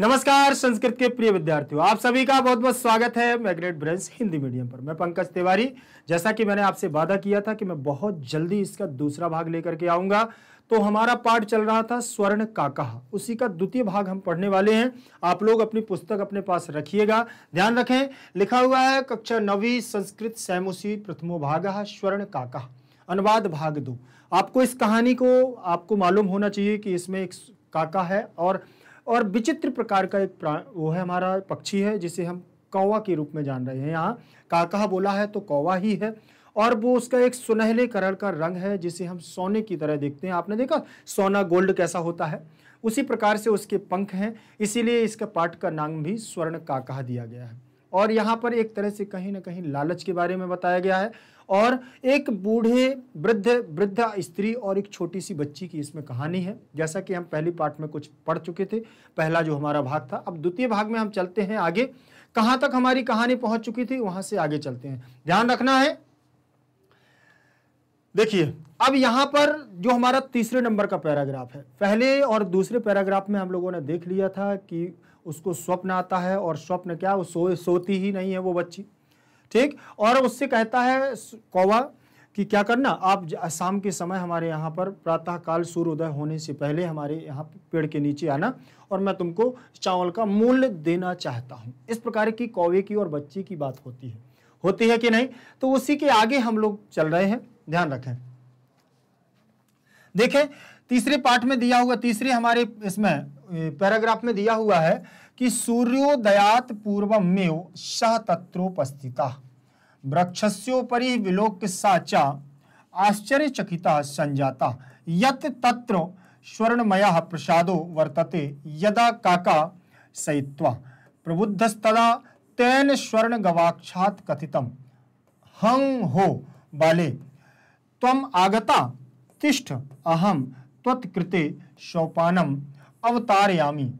नमस्कार संस्कृत के प्रिय विद्यार्थियों आप सभी का बहुत बहुत स्वागत है मैग्नेट ब्रेंस हिंदी मीडियम पर मैं पंकज तिवारी जैसा कि मैंने आपसे वादा किया था कि मैं बहुत जल्दी इसका दूसरा भाग लेकर के आऊंगा तो हमारा पाठ चल रहा था स्वर्ण काका उसी का द्वितीय भाग हम पढ़ने वाले हैं आप लोग अपनी पुस्तक अपने पास रखिएगा ध्यान रखें लिखा हुआ है कक्षा नवी संस्कृत सैमुसी प्रथमो भाग स्वर्ण काका अनुवाद भाग दो आपको इस कहानी को आपको मालूम होना चाहिए कि इसमें एक काका है और और विचित्र प्रकार का एक वो है हमारा पक्षी है जिसे हम कौवा के रूप में जान रहे हैं यहाँ काका बोला है तो कौवा ही है और वो उसका एक सुनहले कलर का रंग है जिसे हम सोने की तरह देखते हैं आपने देखा सोना गोल्ड कैसा होता है उसी प्रकार से उसके पंख हैं इसीलिए इसका पाठ का नाम भी स्वर्ण काका दिया गया है और यहाँ पर एक तरह से कहीं ना कहीं लालच के बारे में बताया गया है और एक बूढ़े वृद्ध वृद्ध स्त्री और एक छोटी सी बच्ची की इसमें कहानी है जैसा कि हम पहली पार्ट में कुछ पढ़ चुके थे पहला जो हमारा भाग था अब द्वितीय भाग में हम चलते हैं आगे कहाँ तक हमारी कहानी पहुंच चुकी थी वहां से आगे चलते हैं ध्यान रखना है देखिए अब यहां पर जो हमारा तीसरे नंबर का पैराग्राफ है पहले और दूसरे पैराग्राफ में हम लोगों ने देख लिया था कि उसको स्वप्न आता है और स्वप्न क्या वो सो सोती ही नहीं है वो बच्ची ठीक और उससे कहता है कौवा कि क्या करना आप शाम के समय हमारे यहाँ पर प्रातःकाल सूर्योदय होने से पहले हमारे यहाँ पेड़ के नीचे आना और मैं तुमको चावल का मूल्य देना चाहता हूँ इस प्रकार की कौवे की और बच्ची की बात होती है होती है कि नहीं तो उसी के आगे हम लोग चल रहे हैं ध्यान रखें देखें तीसरे पार्ट में दिया हुआ तीसरे हमारे इसमें पैराग्राफ में दिया हुआ है कि सूर्योदयात पूर्वमेव सह तत्रोपस्थिता वृक्षस्योपरि विलोक्य साचा आश्चर्यचकिता संजाता यत तत्र स्वर्णमय प्रसादो वर्तते यदा काका सयित्वा प्रबुद्धस्तदा तेन स्वर्ण गवाक्षात कथितम हं हो बाले तम आगता तिष्ठ अहम त्वत्कृते सोपानम अवतारयामी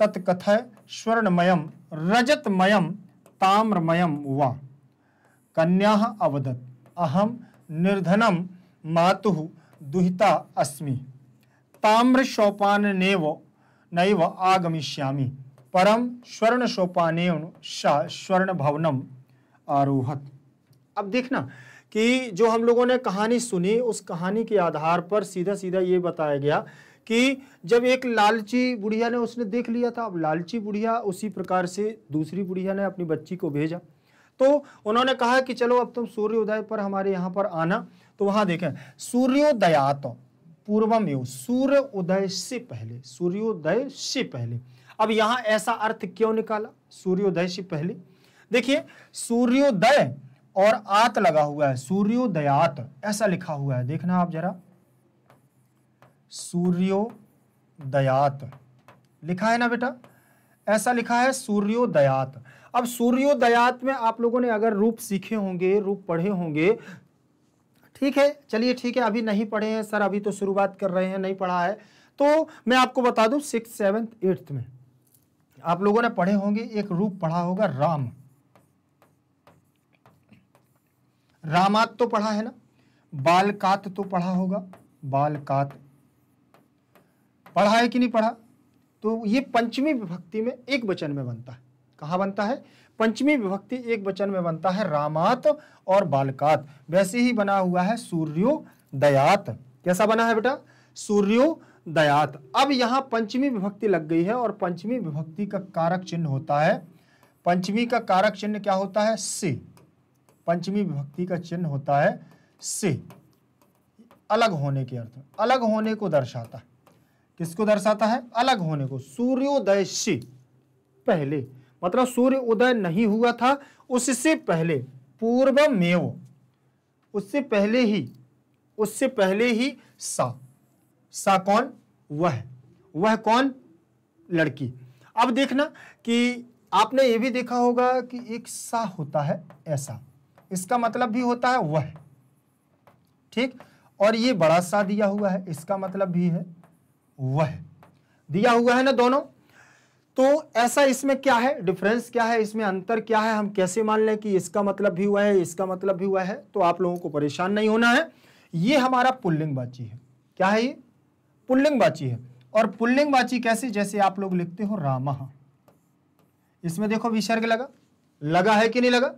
तत्कथय स्वर्णमयम रजतमयम ताम्रमयम व कन्या अवदत अहम निर्धनम मातु दुहिता अस्मि ताम्र सोपान नेव नैव आगमिष्यामि परम स्वर्ण सोपान स्वर्ण भवनम आरोहत अब देखना कि जो हम लोगों ने कहानी सुनी उस कहानी के आधार पर सीधा सीधा ये बताया गया कि जब एक लालची बुढ़िया ने उसने देख लिया था अब लालची बुढ़िया उसी प्रकार से दूसरी बुढ़िया ने अपनी बच्ची को भेजा तो उन्होंने कहा कि चलो अब तुम सूर्योदय पर हमारे यहाँ पर आना तो वहां देखें सूर्योदयात पूर्वम यो सूर्य उदय से पहले सूर्योदय से पहले अब यहाँ ऐसा अर्थ क्यों निकाला सूर्योदय से पहले देखिए सूर्योदय और आत लगा हुआ है सूर्योदयात ऐसा लिखा हुआ है देखना आप जरा सूर्योदयात लिखा है ना बेटा ऐसा लिखा है सूर्योदयात अब सूर्योदयात में आप लोगों ने अगर रूप सीखे होंगे रूप पढ़े होंगे ठीक है चलिए ठीक है अभी नहीं पढ़े हैं सर अभी तो शुरुआत कर रहे हैं नहीं पढ़ा है तो मैं आपको बता दूं सिक्स सेवेंथ एट्थ में आप लोगों ने पढ़े होंगे एक रूप पढ़ा होगा राम रामात तो पढ़ा है ना बालकात तो पढ़ा होगा बालकात पढ़ा है कि नहीं पढ़ा तो ये पंचमी विभक्ति में एक वचन में बनता है कहाँ बनता है पंचमी विभक्ति एक वचन में बनता है रामात और बालकात वैसे ही बना हुआ है सूर्यो दयात कैसा बना है बेटा सूर्यो दयात अब यहाँ पंचमी विभक्ति लग गई है और पंचमी विभक्ति का कारक चिन्ह होता है पंचमी का कारक चिन्ह क्या होता है से पंचमी विभक्ति का चिन्ह होता है से अलग होने के अर्थ अलग होने को दर्शाता है किसको दर्शाता है अलग होने को सूर्योदय से पहले मतलब सूर्य उदय नहीं हुआ था उससे पहले पूर्व मेव उससे पहले ही उससे पहले ही सा सा कौन वह वह कौन लड़की अब देखना कि आपने ये भी देखा होगा कि एक सा होता है ऐसा इसका मतलब भी होता है वह ठीक और ये बड़ा सा दिया हुआ है इसका मतलब भी है वह दिया हुआ है ना दोनों तो ऐसा इसमें क्या है डिफरेंस क्या है इसमें अंतर क्या है हम कैसे मान लें कि इसका मतलब भी हुआ है इसका मतलब भी हुआ है तो आप लोगों को परेशान नहीं होना है ये हमारा पुल्लिंग बाची है क्या है ये पुल्लिंग बाची है और पुल्लिंग बाची कैसे जैसे आप लोग लिखते हो रामा इसमें देखो विसर्ग लगा लगा है कि नहीं लगा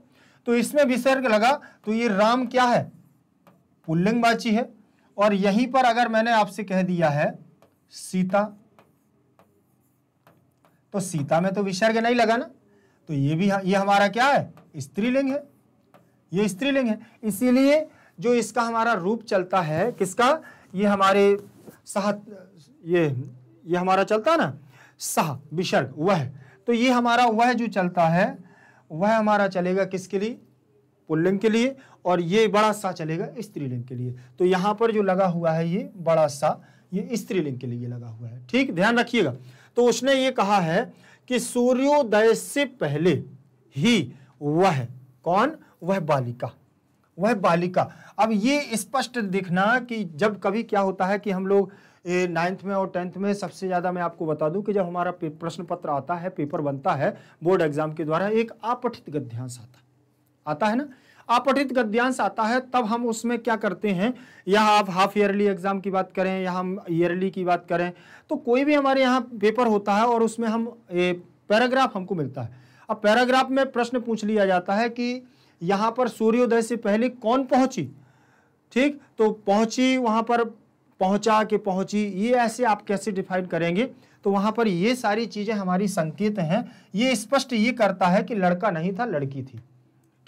तो इसमें विसर्ग लगा तो ये राम क्या है पुल्लिंग बाची है और यहीं पर अगर मैंने आपसे कह दिया है सीता तो सीता में तो विसर्ग नहीं लगा ना तो ये भी ये हमारा क्या है स्त्रीलिंग है ये स्त्रीलिंग है इसीलिए जो इसका हमारा रूप चलता है किसका ये हमारे सह ये ये हमारा चलता है ना सह विसर्ग वह तो ये हमारा वह जो चलता है वह हमारा चलेगा किसके लिए पुल्लिंग के लिए और ये बड़ा सा चलेगा स्त्रीलिंग के लिए तो यहां पर जो लगा हुआ है ये बड़ा सा ये स्त्रीलिंग के लिए लगा हुआ है ठीक ध्यान रखिएगा तो उसने ये कहा है कि सूर्योदय से पहले ही वह कौन वह बालिका वह बालिका अब ये स्पष्ट दिखना कि जब कभी क्या होता है कि हम लोग नाइन्थ में और टेंथ में सबसे ज़्यादा मैं आपको बता दूं कि जब हमारा प्रश्न पत्र आता है पेपर बनता है बोर्ड एग्जाम के द्वारा एक आपठित गद्यांश आता आता है ना अपठित गद्यांश आता है तब हम उसमें क्या करते हैं या आप हाफ ईयरली एग्जाम की बात करें या हम ईयरली की बात करें तो कोई भी हमारे यहाँ पेपर होता है और उसमें हम पैराग्राफ हमको मिलता है अब पैराग्राफ में प्रश्न पूछ लिया जाता है कि यहाँ पर सूर्योदय से पहले कौन पहुँची ठीक तो पहुँची वहाँ पर पहुँचा के पहुँची ये ऐसे आप कैसे डिफाइन करेंगे तो वहाँ पर ये सारी चीज़ें हमारी संकेत हैं ये स्पष्ट ये करता है कि लड़का नहीं था लड़की थी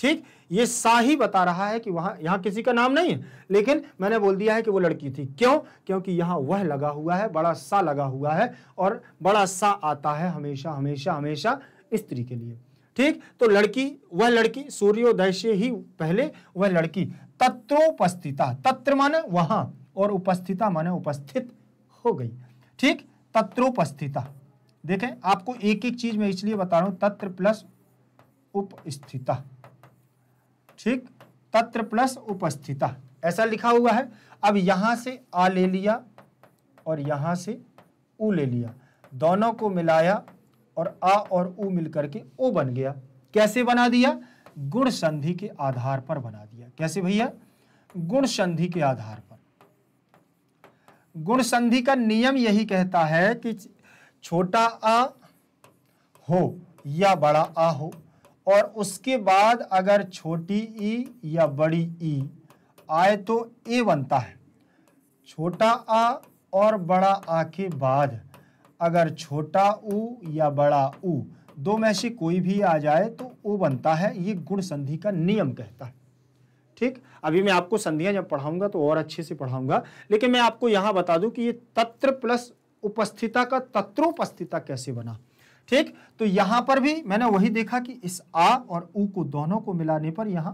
ठीक ये शाही बता रहा है कि वहां यहां किसी का नाम नहीं है लेकिन मैंने बोल दिया है कि वो लड़की थी क्यों क्योंकि यहां वह लगा हुआ है बड़ा सा लगा हुआ है और बड़ा सा आता है हमेशा हमेशा हमेशा स्त्री के लिए ठीक तो लड़की वह लड़की सूर्योदय से ही पहले वह लड़की तत्रोपस्थिता तत्र माने वहां और उपस्थिता माने उपस्थित हो गई ठीक तत्रोपस्थिता देखें आपको एक एक चीज में इसलिए बता रहा हूं तत्र प्लस उपस्थिता ठीक तत्र प्लस उपस्थित ऐसा लिखा हुआ है अब यहां से आ ले लिया और यहां से ऊ ले लिया दोनों को मिलाया और आ और ऊ मिलकर के ओ बन गया कैसे बना दिया गुण संधि के आधार पर बना दिया कैसे भैया गुण संधि के आधार पर गुण संधि का नियम यही कहता है कि छोटा आ हो या बड़ा आ हो और उसके बाद अगर छोटी ई या बड़ी ई आए तो ए बनता है छोटा आ और बड़ा आ के बाद अगर छोटा ऊ या बड़ा ऊ दो में से कोई भी आ जाए तो ओ बनता है ये गुण संधि का नियम कहता है ठीक अभी मैं आपको संधियां जब पढ़ाऊंगा तो और अच्छे से पढ़ाऊंगा लेकिन मैं आपको यहां बता दूं कि ये तत्र प्लस उपस्थिता का तत्रोपस्थिता कैसे बना ठीक तो यहां पर भी मैंने वही देखा कि इस आ और ऊ को दोनों को मिलाने पर यहां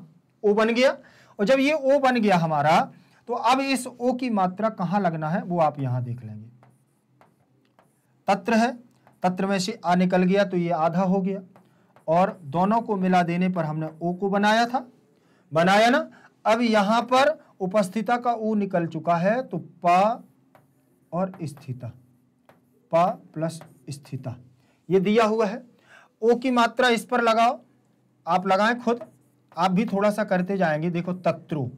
ओ बन गया और जब ये ओ बन गया हमारा तो अब इस ओ की मात्रा कहां लगना है वो आप यहां देख लेंगे तत्र है तत्र में से आ निकल गया तो ये आधा हो गया और दोनों को मिला देने पर हमने ओ को बनाया था बनाया ना अब यहां पर उपस्थिता का ऊ निकल चुका है तो पा और स्थिता पा प्लस स्थिता ये दिया हुआ है ओ की मात्रा इस पर लगाओ आप लगाएं खुद आप भी थोड़ा सा करते जाएंगे देखो तत्रु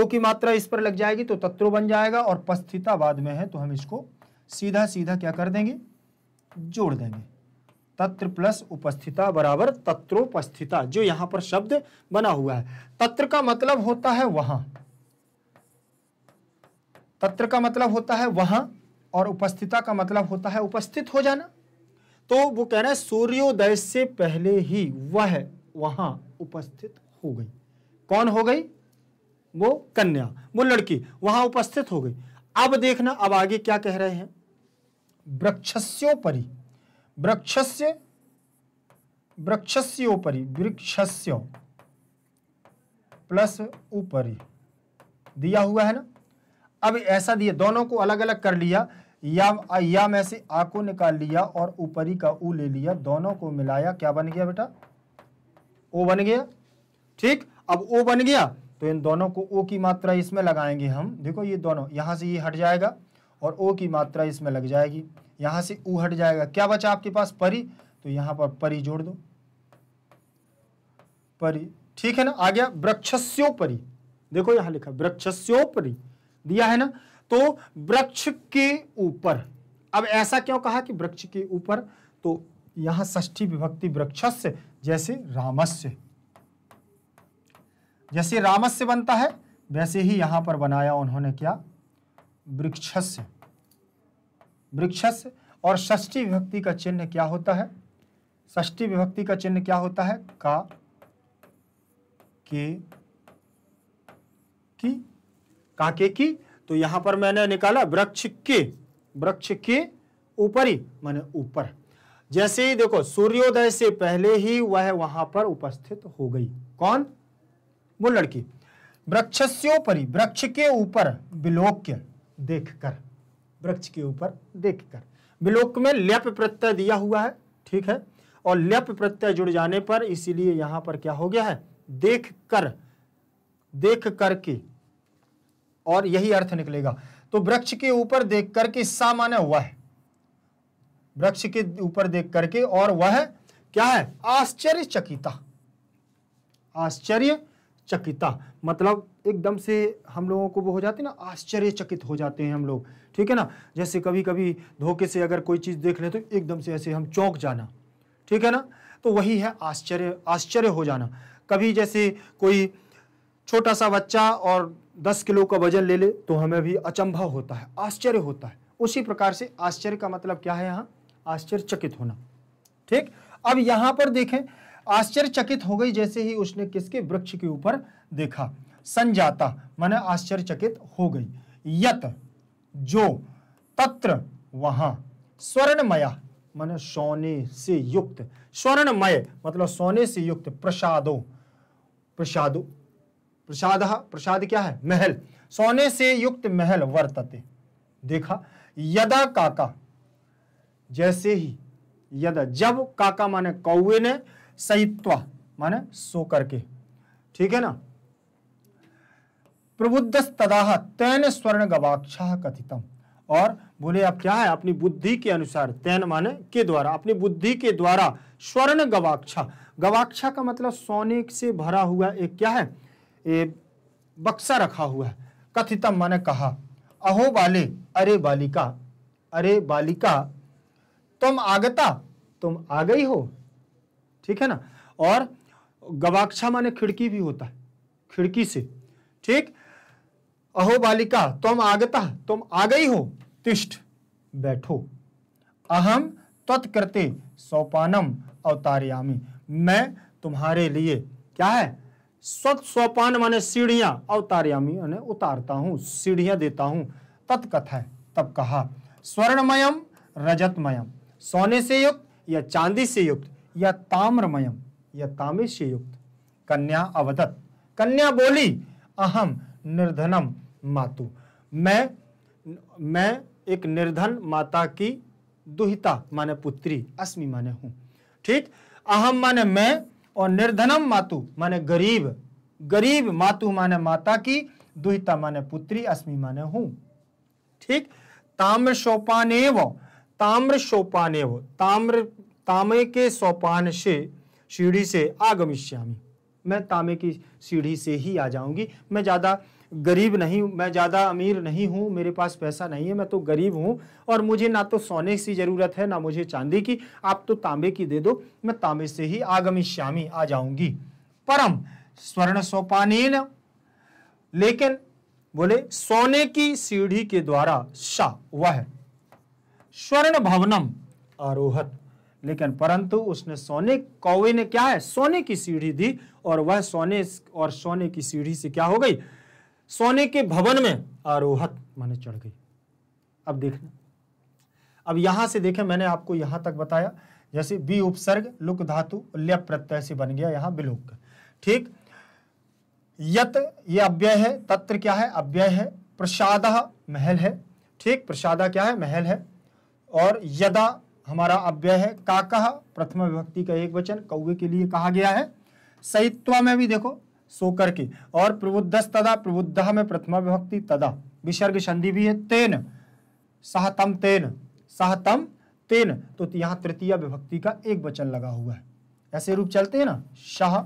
ओ की मात्रा इस पर लग जाएगी तो तत्रु बन जाएगा और पस्थिता बाद में है तो हम इसको सीधा सीधा क्या कर देंगे जोड़ देंगे तत्र प्लस उपस्थिता बराबर तत्रोपस्थिता जो यहां पर शब्द बना हुआ है तत्र का मतलब होता है वहां तत्र का मतलब होता है वहां और उपस्थिता का मतलब होता है उपस्थित हो जाना तो वो कह रहे हैं सूर्योदय से पहले ही वह वहां उपस्थित हो गई कौन हो गई वो कन्या वो लड़की वहां उपस्थित हो गई अब देखना अब आगे क्या कह रहे हैं वृक्षस्योपरि वृक्षस्य वृक्षस्योपरि वृक्षस्य प्लस ऊपरी दिया हुआ है ना अब ऐसा दिया दोनों को अलग अलग कर लिया या या में से आ को निकाल लिया और ऊपरी का ऊ ले लिया दोनों को मिलाया क्या बन गया बेटा ओ बन गया ठीक अब ओ बन गया तो इन दोनों को ओ की मात्रा इसमें लगाएंगे हम देखो ये दोनों यहां से ये हट जाएगा और ओ की मात्रा इसमें लग जाएगी यहां से ऊ हट जाएगा क्या बचा आपके पास परी तो यहां पर परी जोड़ दो परी ठीक है ना आ गया वृक्षस्योपरी देखो यहां लिखा वृक्षस्योपरी दिया है ना तो वृक्ष के ऊपर अब ऐसा क्यों कहा कि वृक्ष के ऊपर तो यहां ष्ठी विभक्ति वृक्षस्य जैसे रामस्य जैसे रामस्य बनता है वैसे ही यहां पर बनाया उन्होंने क्या वृक्षस्य वृक्षस्य और षष्ठी विभक्ति का चिन्ह क्या होता है षष्ठी विभक्ति का चिन्ह क्या होता है का के की का के की तो यहां पर मैंने निकाला वृक्ष के वृक्ष के ऊपर ही मैंने ऊपर जैसे ही देखो सूर्योदय से पहले ही वह वहां पर उपस्थित हो गई कौन वो लड़की वृक्षस्योपरि वृक्ष के ऊपर विलोक्य देखकर वृक्ष के ऊपर देखकर विलोक में लेप प्रत्यय दिया हुआ है ठीक है और लेप प्रत्यय जुड़ जाने पर इसीलिए यहां पर क्या हो गया है देख कर देख करके और यही अर्थ निकलेगा तो वृक्ष के ऊपर देख करके सा माने वह वृक्ष के ऊपर देख करके और वह क्या है आश्चर्य चकिता मतलब एकदम से हम लोगों को वो हो जाते ना आश्चर्यचकित हो जाते हैं हम लोग ठीक है ना जैसे कभी कभी धोखे से अगर कोई चीज़ देख ले तो एकदम से ऐसे हम चौंक जाना ठीक है ना तो वही है आश्चर्य आश्चर्य हो जाना कभी जैसे कोई छोटा सा बच्चा और दस किलो का वजन ले ले तो हमें भी अचंभा होता है आश्चर्य होता है उसी प्रकार से आश्चर्य का मतलब क्या है यहाँ आश्चर्यचकित होना ठीक अब यहाँ पर देखें आश्चर्यचकित हो गई जैसे ही उसने किसके वृक्ष के ऊपर देखा संजाता माने आश्चर्यचकित हो गई यत जो तत्र वहां स्वर्णमया मैंने सोने से युक्त स्वर्णमय मतलब सोने से युक्त प्रसादो प्रसादो प्रसाद प्रसाद क्या है महल सोने से युक्त महल वर्तते देखा यदा काका जैसे ही यदा जब काका माने कौए ने सहित्वा माने सो करके ठीक है ना प्रबुद्ध तदाह तैन स्वर्ण गवाक्षा कथितम और बोले अब क्या है अपनी बुद्धि के अनुसार तैन माने के द्वारा अपनी बुद्धि के द्वारा स्वर्ण गवाक्षा गवाक्षा का मतलब सोने से भरा हुआ एक क्या है ये बक्सा रखा हुआ है कथितम माने कहा अहो बाले अरे बालिका अरे बालिका तुम आगता तुम आ गई हो ठीक है ना और गवाक्षा माने खिड़की भी होता है खिड़की से ठीक अहो बालिका तुम आगता तुम आ गई हो तिष्ठ बैठो अहम तत्कृते सोपानम अवतारयामी मैं तुम्हारे लिए क्या है स्वत सोपान माने सीढ़ियां अवतारयामी माने उतारता हूं सीढ़ियां देता हूं तत्कथ है तब कहा स्वर्णमयम रजतमयम सोने से युक्त या चांदी से युक्त या ताम्रमयम या तामे से युक्त कन्या अवदत कन्या बोली अहम निर्धनम मातु मैं मैं एक निर्धन माता की दुहिता माने पुत्री अस्मि माने हूं ठीक अहम माने मैं और निर्धनम मातु माने गरीब गरीब मातु माने माता की दुहिता माने पुत्री अस्मि माने हूं ठीक ताम्र सोपानेव ताम्र सोपाने वो ताम्र तामे के सोपान से सीढ़ी से आगमिष्यामी मैं तामे की सीढ़ी से ही आ जाऊंगी मैं ज़्यादा गरीब नहीं मैं ज़्यादा अमीर नहीं हूँ मेरे पास पैसा नहीं है मैं तो गरीब हूँ और मुझे ना तो सोने की ज़रूरत है ना मुझे चांदी की आप तो तांबे की दे दो मैं तांबे से ही आगमी श्यामी आ जाऊंगी परम स्वर्ण सोपानीन लेकिन बोले सोने की सीढ़ी के द्वारा शाह वह स्वर्ण भवनम आरोहत लेकिन परंतु उसने सोने कौवे ने क्या है सोने की सीढ़ी दी और वह सोने और सोने की सीढ़ी से क्या हो गई सोने के भवन में आरोहत माने चढ़ गई अब देखना अब यहां से देखें मैंने आपको यहां तक बताया जैसे बी उपसर्ग लुक धातु लप प्रत्यय से बन गया यहाँ बिलोक ठीक यत ये अव्यय है तत्र क्या है अव्यय है प्रसाद महल है ठीक प्रसादा क्या है महल है और यदा हमारा अव्यय है काका प्रथम विभक्ति का एक वचन कौवे के लिए कहा गया है सहित्व में भी देखो सोकर की और प्रबुद्धस तदा प्रबुद्ध में प्रथमा विभक्ति तदा विसर्ग संधि भी है तेन सहतम तेन सहतम तेन तो यहां तृतीय विभक्ति का एक वचन लगा हुआ है ऐसे रूप चलते हैं ना शह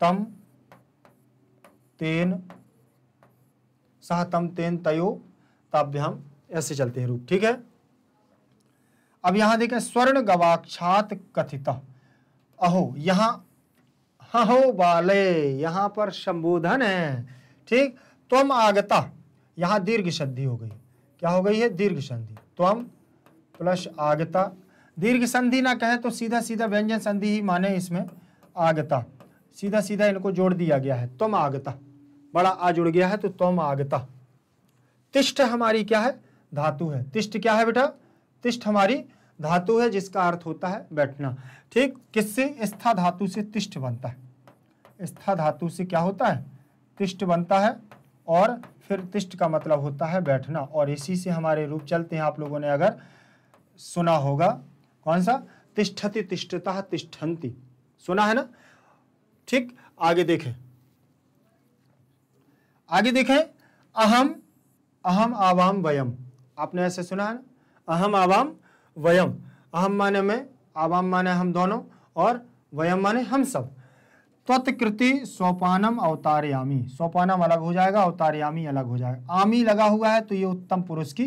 तम तेन सहतम तेन तयो ताभ्याम ऐसे चलते हैं रूप ठीक है अब यहां देखें स्वर्ण गवाक्षात कथित अहो यहां हहो बाले यहाँ पर संबोधन है ठीक तुम आगता यहाँ दीर्घ संधि हो गई क्या हो गई है दीर्घ संधि तुम प्लस आगता दीर्घ संधि ना कहे तो सीधा सीधा व्यंजन संधि ही माने इसमें आगता सीधा सीधा इनको जोड़ दिया गया है तुम आगता बड़ा आ जुड़ गया है तो तुम आगता तिष्ठ हमारी क्या है धातु है तिष्ठ क्या है बेटा तिष्ठ हमारी धातु है जिसका अर्थ होता है बैठना ठीक किससे स्था धातु से तिष्ट बनता है स्था धातु से क्या होता है तिष्ट बनता है और फिर तिष्ट का मतलब होता है बैठना और इसी से हमारे रूप चलते हैं आप लोगों ने अगर सुना होगा कौन सा तिष्ठति तिष्ठता तिष्ठंती सुना है ना ठीक आगे देखें आगे देखें अहम अहम आवाम वयम आपने ऐसे सुना है ना अहम आवाम वयम अहम माने में आवाम माने हम दोनों और वयम माने हम सब तत्कृति सोपानम अवतारयामी सोपानम अलग हो जाएगा अवतारयामी अलग हो जाएगा आमी लगा हुआ है तो ये उत्तम पुरुष की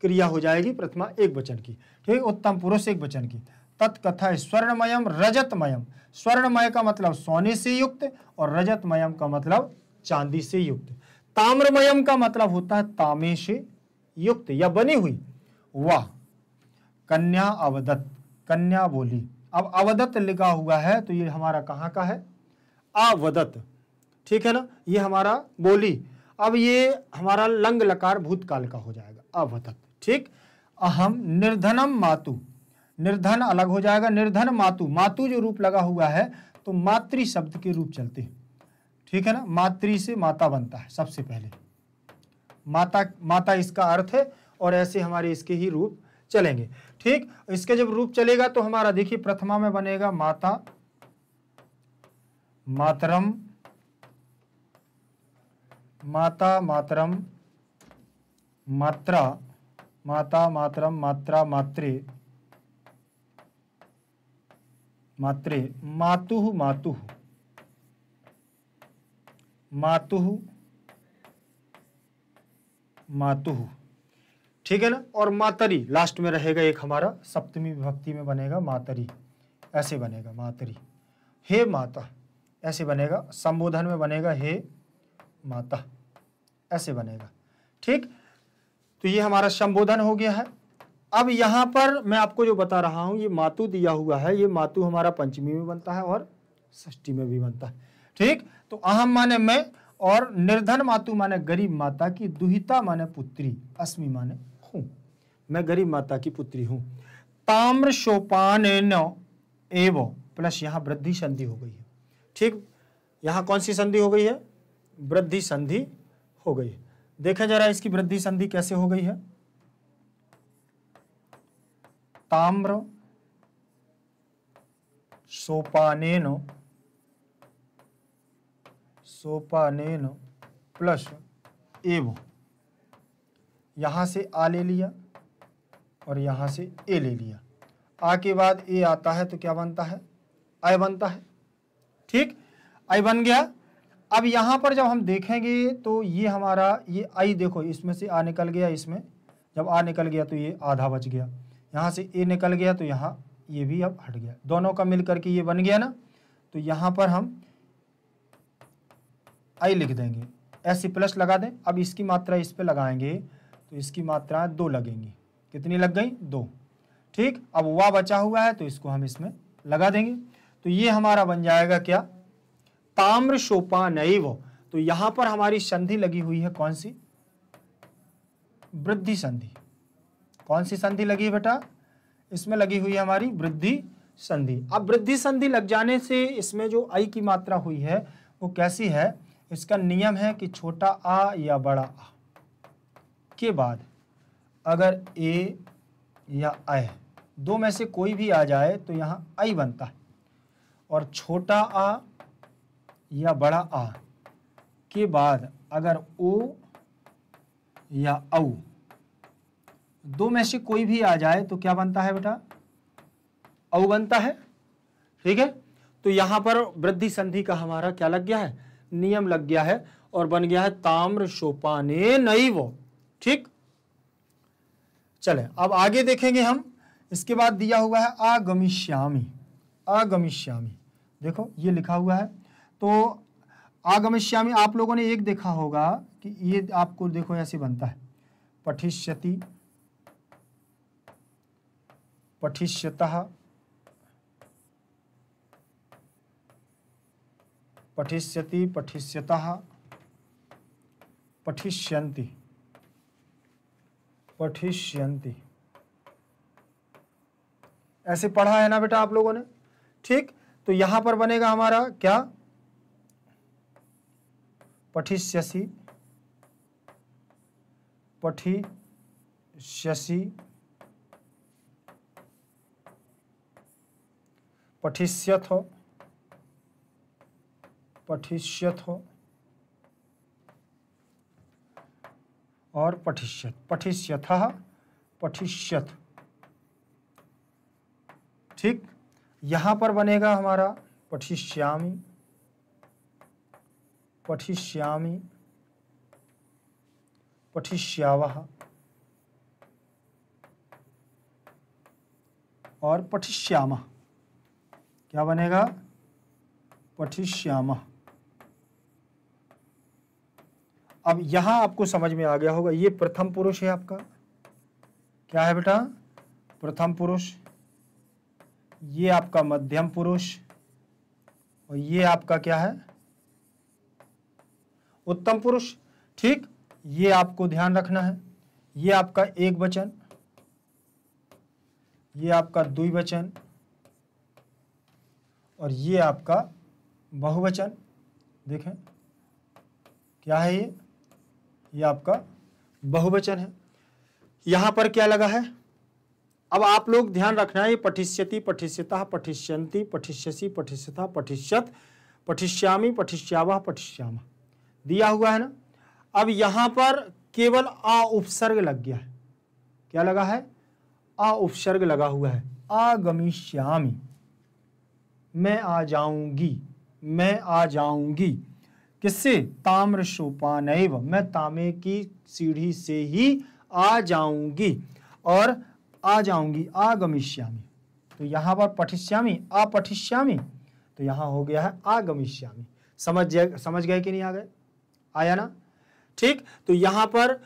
क्रिया हो जाएगी प्रथमा एक वचन की ठीक उत्तम पुरुष एक वचन की तत्कथा स्वर्णमयम रजतमयम स्वर्णमय का मतलब सोने से युक्त और रजतमयम का मतलब चांदी से युक्त ताम्रमयम का मतलब होता है तामे से युक्त या बनी हुई वाह कन्या अवदत्त कन्या बोली अब अवदत्त लिखा हुआ है तो ये हमारा कहाँ का है अवदत्त ठीक है ना ये हमारा बोली अब ये हमारा लंग लकार भूतकाल का हो जाएगा अवदत्त ठीक अहम निर्धनम मातु निर्धन अलग हो जाएगा निर्धन मातु मातु जो रूप लगा हुआ है तो मातृ शब्द के रूप चलते हैं ठीक है ना मातृ से माता बनता है सबसे पहले माता माता इसका अर्थ है और ऐसे हमारे इसके ही रूप चलेंगे ठीक इसके जब रूप चलेगा तो हमारा देखिए प्रथमा में बनेगा माता मातरम माता मातरम मात्रा माता मातरम मात्रा मात्रे मात्रे मातु मातु मातु मातु ठीक है ना और मातरी लास्ट में रहेगा एक हमारा सप्तमी विभक्ति में बनेगा मातरी ऐसे बनेगा मातरी हे माता ऐसे बनेगा संबोधन में बनेगा हे माता ऐसे बनेगा ठीक तो ये हमारा संबोधन हो गया है अब यहाँ पर मैं आपको जो बता रहा हूँ ये मातु दिया हुआ है ये मातु हमारा पंचमी में बनता है और षष्ठी में भी बनता है ठीक तो अहम माने मैं और निर्धन मातु माने गरीब माता की दुहिता माने पुत्री अस्मी माने मैं गरीब माता की पुत्री हूं ताम्र सोपान एव प्लस यहां वृद्धि संधि हो गई है ठीक यहां कौन सी संधि हो गई है वृद्धि संधि हो गई है देखें जरा इसकी वृद्धि संधि कैसे हो गई है ताम्र सोपानेन सोपानेन प्लस एव यहां से आ ले लिया और यहाँ से ए ले लिया आ के बाद ए आता है तो क्या बनता है आई बनता है ठीक आई बन गया अब यहाँ पर जब हम देखेंगे तो ये हमारा ये आई देखो इसमें से आ निकल गया इसमें जब आ निकल गया तो ये आधा बच गया यहाँ से ए निकल गया तो यहाँ ये भी अब हट गया दोनों का मिल करके ये बन गया ना तो यहाँ पर हम आई लिख देंगे ऐसे प्लस लगा दें अब इसकी मात्रा इस पर लगाएंगे तो इसकी मात्रा दो लगेंगी कितनी लग गई दो ठीक अब वह बचा हुआ है तो इसको हम इसमें लगा देंगे तो ये हमारा बन जाएगा क्या ताम्र सोपान तो यहां पर हमारी संधि लगी हुई है कौन सी वृद्धि संधि कौन सी संधि लगी बेटा इसमें लगी हुई है हमारी वृद्धि संधि अब वृद्धि संधि लग जाने से इसमें जो आई की मात्रा हुई है वो कैसी है इसका नियम है कि छोटा आ या बड़ा आ के बाद अगर ए या अ दो में से कोई भी आ जाए तो यहाँ आई बनता है और छोटा आ या बड़ा आ के बाद अगर ओ या औ दो में से कोई भी आ जाए तो क्या बनता है बेटा औ बनता है ठीक है तो यहाँ पर वृद्धि संधि का हमारा क्या लग गया है नियम लग गया है और बन गया है ताम्र सोपाने नई वो ठीक चले अब आगे देखेंगे हम इसके बाद दिया हुआ है आगमिश्यामी आगमिश्यामी देखो ये लिखा हुआ है तो आगमिश्यामी आप लोगों ने एक देखा होगा कि ये आपको देखो ऐसे बनता है पठिष्यति पठिष्यत पठिष्यति पठिष्यत पठिष्यंती पठिष्यंती ऐसे पढ़ा है ना बेटा आप लोगों ने ठीक तो यहां पर बनेगा हमारा क्या पठिष्यसी पठिष्यसी पठिष्यथ हो पठिष्यथ हो और पठिष्यत पठिष्यथ पठिष्यथ ठीक यहाँ पर बनेगा हमारा पठिष्यामी पठिष्यामी पठिष्याव और पठिष्याम क्या बनेगा पठिष्याम अब यहां आपको समझ में आ गया होगा ये प्रथम पुरुष है आपका क्या है बेटा प्रथम पुरुष ये आपका मध्यम पुरुष और ये आपका क्या है उत्तम पुरुष ठीक ये आपको ध्यान रखना है ये आपका एक वचन ये आपका द्विवचन और ये आपका बहुवचन देखें क्या है ये ये आपका बहुवचन है यहां पर क्या लगा है अब आप लोग ध्यान रखना है पठिष्यति पठिष्यता पठिष्यंती पठिष्यसी पठिष्यता पठिष्यत पठिष्यामी पठिष्यावा पठिष्याम दिया हुआ है ना अब यहां पर केवल आ उपसर्ग लग गया है क्या लगा है आ उपसर्ग लगा हुआ है आगमिष्यामी मैं आ जाऊंगी मैं आ जाऊंगी किससे ताम्र सोपान मैं तामे की सीढ़ी से ही आ जाऊंगी और आ जाऊंगी आगमिष्यामी तो यहाँ पर पठिष्यामी अपठिष्यामी तो यहाँ हो गया है आगमिष्यामी समझ समझ गए कि नहीं आ गए आया ना ठीक तो यहाँ पर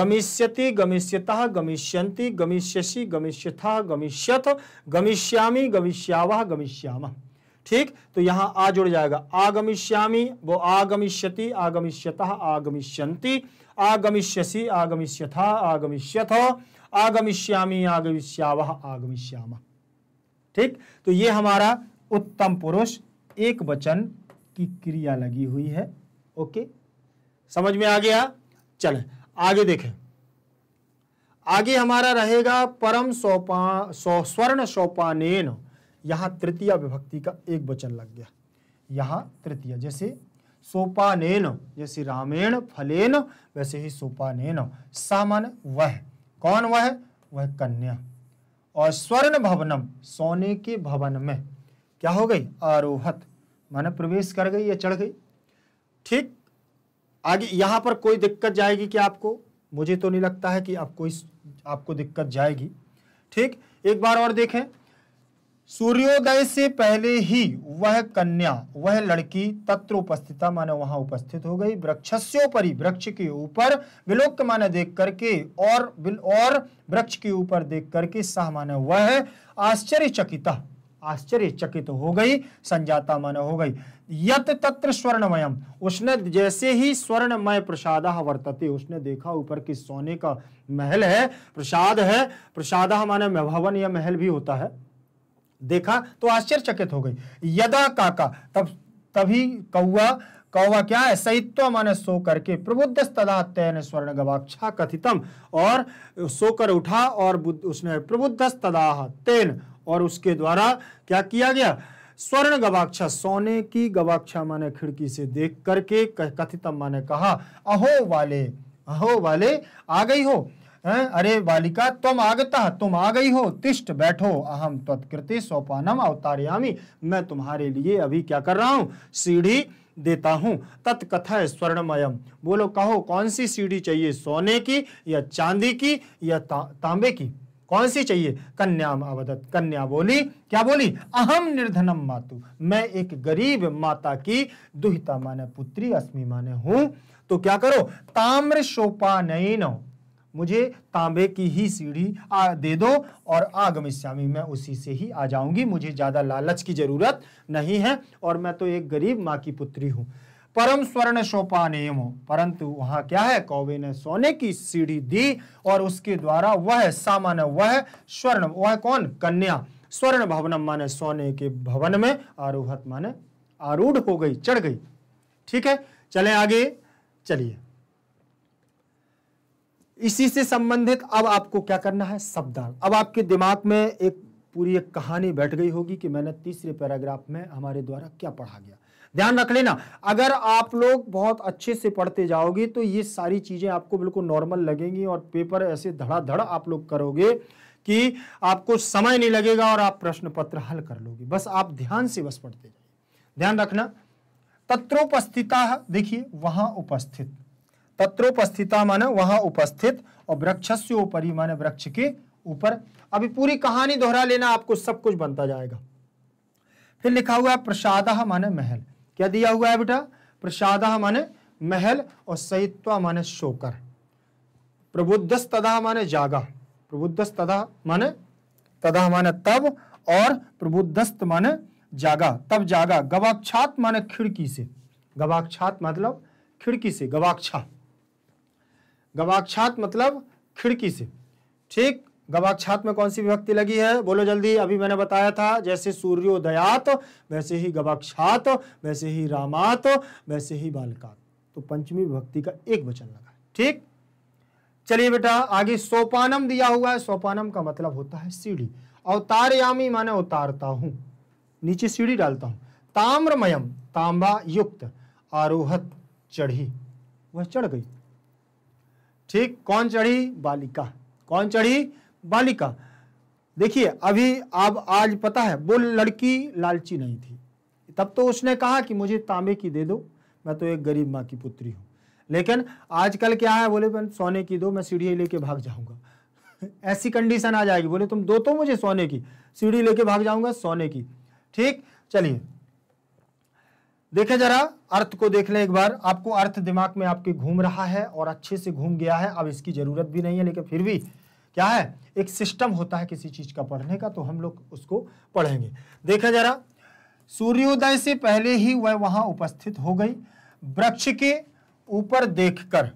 गमिष्यति गमिष्यतः गमिष्यंती गमिष्यसी गमिष्यथः गमिष्यथ गमिष्यामी गमिष्यावा गमिष्यामा ठीक तो यहां आ जुड़ जाएगा आगमिष्यामी वो आगमिष्यति आगमिष्यत आगमिष्यंति आगमिष्यसी आगमिष्यथा आगमिष्यथ आगमिष्यामी आगमिष्याव आगमिष्याम ठीक तो ये हमारा उत्तम पुरुष एक वचन की क्रिया लगी हुई है ओके समझ में आ गया चल आगे देखें आगे हमारा रहेगा परम सोपा सो स्वर्ण सोपानेन यहाँ तृतीय विभक्ति का एक वचन लग गया यहाँ तृतीय जैसे सोपानेन जैसे रामेण फलेन वैसे ही सोपानेन सामन वह कौन वह वह कन्या और स्वर्ण भवनम सोने के भवन में क्या हो गई आरोहत माने प्रवेश कर गई या चढ़ गई ठीक आगे यहां पर कोई दिक्कत जाएगी क्या आपको मुझे तो नहीं लगता है कि आपको कोई आपको दिक्कत जाएगी ठीक एक बार और देखें सूर्योदय से पहले ही वह कन्या वह लड़की तत्र उपस्थिता माने वहां उपस्थित हो गई वृक्षस्योपरि वृक्ष के ऊपर विलोक माने देख करके और और वृक्ष के ऊपर देख करके सह माने वह आश्चर्यचकित आश्चर्यचकित हो गई संजाता माने हो गई यत तत्र स्वर्णमयम उसने जैसे ही स्वर्णमय प्रसाद वर्तते उसने देखा ऊपर की सोने का महल है प्रसाद है प्रसाद माने भवन या महल भी होता है देखा तो आश्चर्यचकित हो गई यदा काका तब तभी कौआ कौवा क्या है सहित्व माने सो करके प्रबुद्ध तदा तैन स्वर्ण गवाक्षा कथितम और सोकर उठा और उसने प्रबुद्ध तदा तेन और उसके द्वारा क्या किया गया स्वर्ण गवाक्षा सोने की गवाक्षा माने खिड़की से देख करके कथितम माने कहा अहो वाले अहो वाले आ गई हो है अरे बालिका तुम आगता तुम आ गई हो तिष्ट बैठो अहम तत्कृति सोपानम अवतारयामी मैं तुम्हारे लिए अभी क्या कर रहा हूँ सीढ़ी देता हूँ तत्कथा स्वर्णमयम बोलो कहो कौन सी सीढ़ी चाहिए सोने की या चांदी की या ता, तांबे की कौन सी चाहिए कन्या अवदत कन्या बोली क्या बोली अहम निर्धनम मातु मैं एक गरीब माता की दुहिता माने पुत्री अस्मी माने हूं तो क्या करो ताम्र सोपान मुझे तांबे की ही सीढ़ी दे दो और स्वामी मैं उसी से ही आ जाऊंगी मुझे ज़्यादा लालच की ज़रूरत नहीं है और मैं तो एक गरीब माँ की पुत्री हूँ परम स्वर्ण सोपानेम हो परंतु वहाँ क्या है कौवे ने सोने की सीढ़ी दी और उसके द्वारा वह सामान्य वह स्वर्ण वह कौन कन्या स्वर्ण भवनम माने सोने के भवन में आरोहत माने आरूढ़ हो गई चढ़ गई ठीक है चले आगे चलिए इसी से संबंधित अब आपको क्या करना है शब्दार्थ अब आपके दिमाग में एक पूरी एक कहानी बैठ गई होगी कि मैंने तीसरे पैराग्राफ में हमारे द्वारा क्या पढ़ा गया ध्यान रख लेना अगर आप लोग बहुत अच्छे से पढ़ते जाओगे तो ये सारी चीज़ें आपको बिल्कुल नॉर्मल लगेंगी और पेपर ऐसे धड़ाधड़ आप लोग करोगे कि आपको समय नहीं लगेगा और आप प्रश्न पत्र हल कर लोगे बस आप ध्यान से बस पढ़ते जाइए ध्यान रखना तत्रोपस्थिता देखिए वहां उपस्थित तत्रोपस्थिता माने वहां उपस्थित और वृक्षस्य ऊपरी माने वृक्ष के ऊपर अभी पूरी कहानी दोहरा लेना आपको सब कुछ बनता जाएगा फिर लिखा हुआ है प्रसाद माने महल क्या दिया हुआ है बेटा प्रसाद माने महल और सहित्वा माने शोकर प्रबुद्धस्तदा माने जागा प्रबुद्धस्तदा माने तदा माने तब और प्रबुद्धस्त माने जागा तब जागा गवाक्षात माने खिड़की से गवाक्षात मतलब खिड़की से गवाक्षा गवाक्षात मतलब खिड़की से ठीक गवाक्षात में कौन सी विभक्ति लगी है बोलो जल्दी अभी मैंने बताया था जैसे सूर्योदयात वैसे ही गवाक्षात वैसे ही रामात वैसे ही बालकात तो पंचमी विभक्ति का एक वचन लगा ठीक चलिए बेटा आगे सोपानम दिया हुआ है सोपानम का मतलब होता है सीढ़ी अवतार यामी माने उतारता हूं नीचे सीढ़ी डालता हूं ताम्रमयम तांबा युक्त आरोहत चढ़ी वह चढ़ गई ठीक कौन चढ़ी बालिका कौन चढ़ी बालिका देखिए अभी आप आज पता है वो लड़की लालची नहीं थी तब तो उसने कहा कि मुझे तांबे की दे दो मैं तो एक गरीब माँ की पुत्री हूँ लेकिन आजकल क्या है बोले मैं सोने की दो मैं सीढ़ी लेके भाग जाऊँगा ऐसी कंडीशन आ जाएगी बोले तुम दो तो मुझे सोने की सीढ़ी लेके भाग जाऊँगा सोने की ठीक चलिए देखे जरा अर्थ को देख लें एक बार आपको अर्थ दिमाग में आपके घूम रहा है और अच्छे से घूम गया है अब इसकी ज़रूरत भी नहीं है लेकिन फिर भी क्या है एक सिस्टम होता है किसी चीज़ का पढ़ने का तो हम लोग उसको पढ़ेंगे देखें जरा सूर्योदय से पहले ही वह वहाँ उपस्थित हो गई वृक्ष के ऊपर देखकर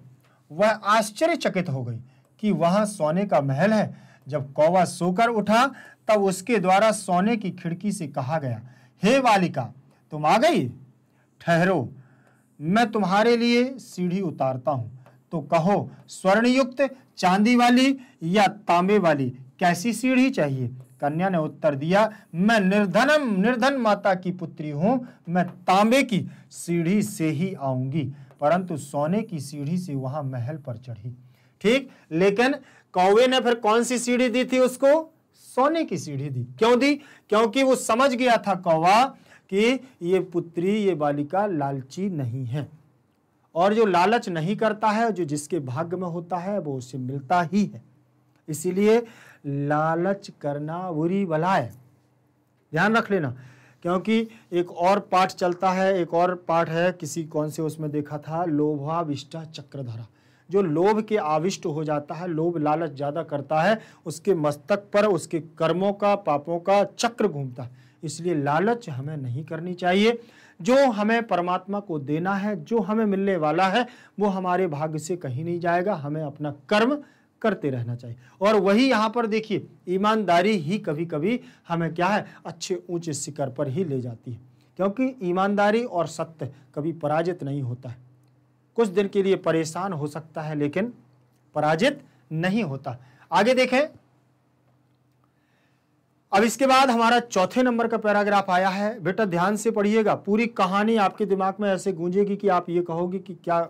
वह आश्चर्यचकित हो गई कि वहाँ सोने का महल है जब कौवा सोकर उठा तब उसके द्वारा सोने की खिड़की से कहा गया हे वालिका तुम आ गई ठहरो मैं तुम्हारे लिए सीढ़ी उतारता हूँ तो कहो स्वर्णयुक्त चांदी वाली या तांबे वाली कैसी सीढ़ी चाहिए कन्या ने उत्तर दिया मैं निर्धनम निर्धन माता की पुत्री हूँ मैं तांबे की सीढ़ी से ही आऊंगी परंतु सोने की सीढ़ी से वहां महल पर चढ़ी ठीक लेकिन कौवे ने फिर कौन सी सीढ़ी दी थी उसको सोने की सीढ़ी दी क्यों दी क्योंकि वो समझ गया था कौवा कि ये पुत्री ये बालिका लालची नहीं है और जो लालच नहीं करता है जो जिसके भाग्य में होता है वो उसे मिलता ही है इसीलिए लालच करना बुरी भला है ध्यान रख लेना क्योंकि एक और पाठ चलता है एक और पाठ है किसी कौन से उसमें देखा था लोभाविष्टा चक्रधारा जो लोभ के आविष्ट हो जाता है लोभ लालच ज़्यादा करता है उसके मस्तक पर उसके कर्मों का पापों का चक्र घूमता है इसलिए लालच हमें नहीं करनी चाहिए जो हमें परमात्मा को देना है जो हमें मिलने वाला है वो हमारे भाग्य से कहीं नहीं जाएगा हमें अपना कर्म करते रहना चाहिए और वही यहाँ पर देखिए ईमानदारी ही कभी कभी हमें क्या है अच्छे ऊंचे शिखर पर ही ले जाती है क्योंकि ईमानदारी और सत्य कभी पराजित नहीं होता है कुछ दिन के लिए परेशान हो सकता है लेकिन पराजित नहीं होता आगे देखें अब इसके बाद हमारा चौथे नंबर का पैराग्राफ आया है बेटा ध्यान से पढ़िएगा पूरी कहानी आपके दिमाग में ऐसे गूंजेगी कि आप ये कहोगे कि क्या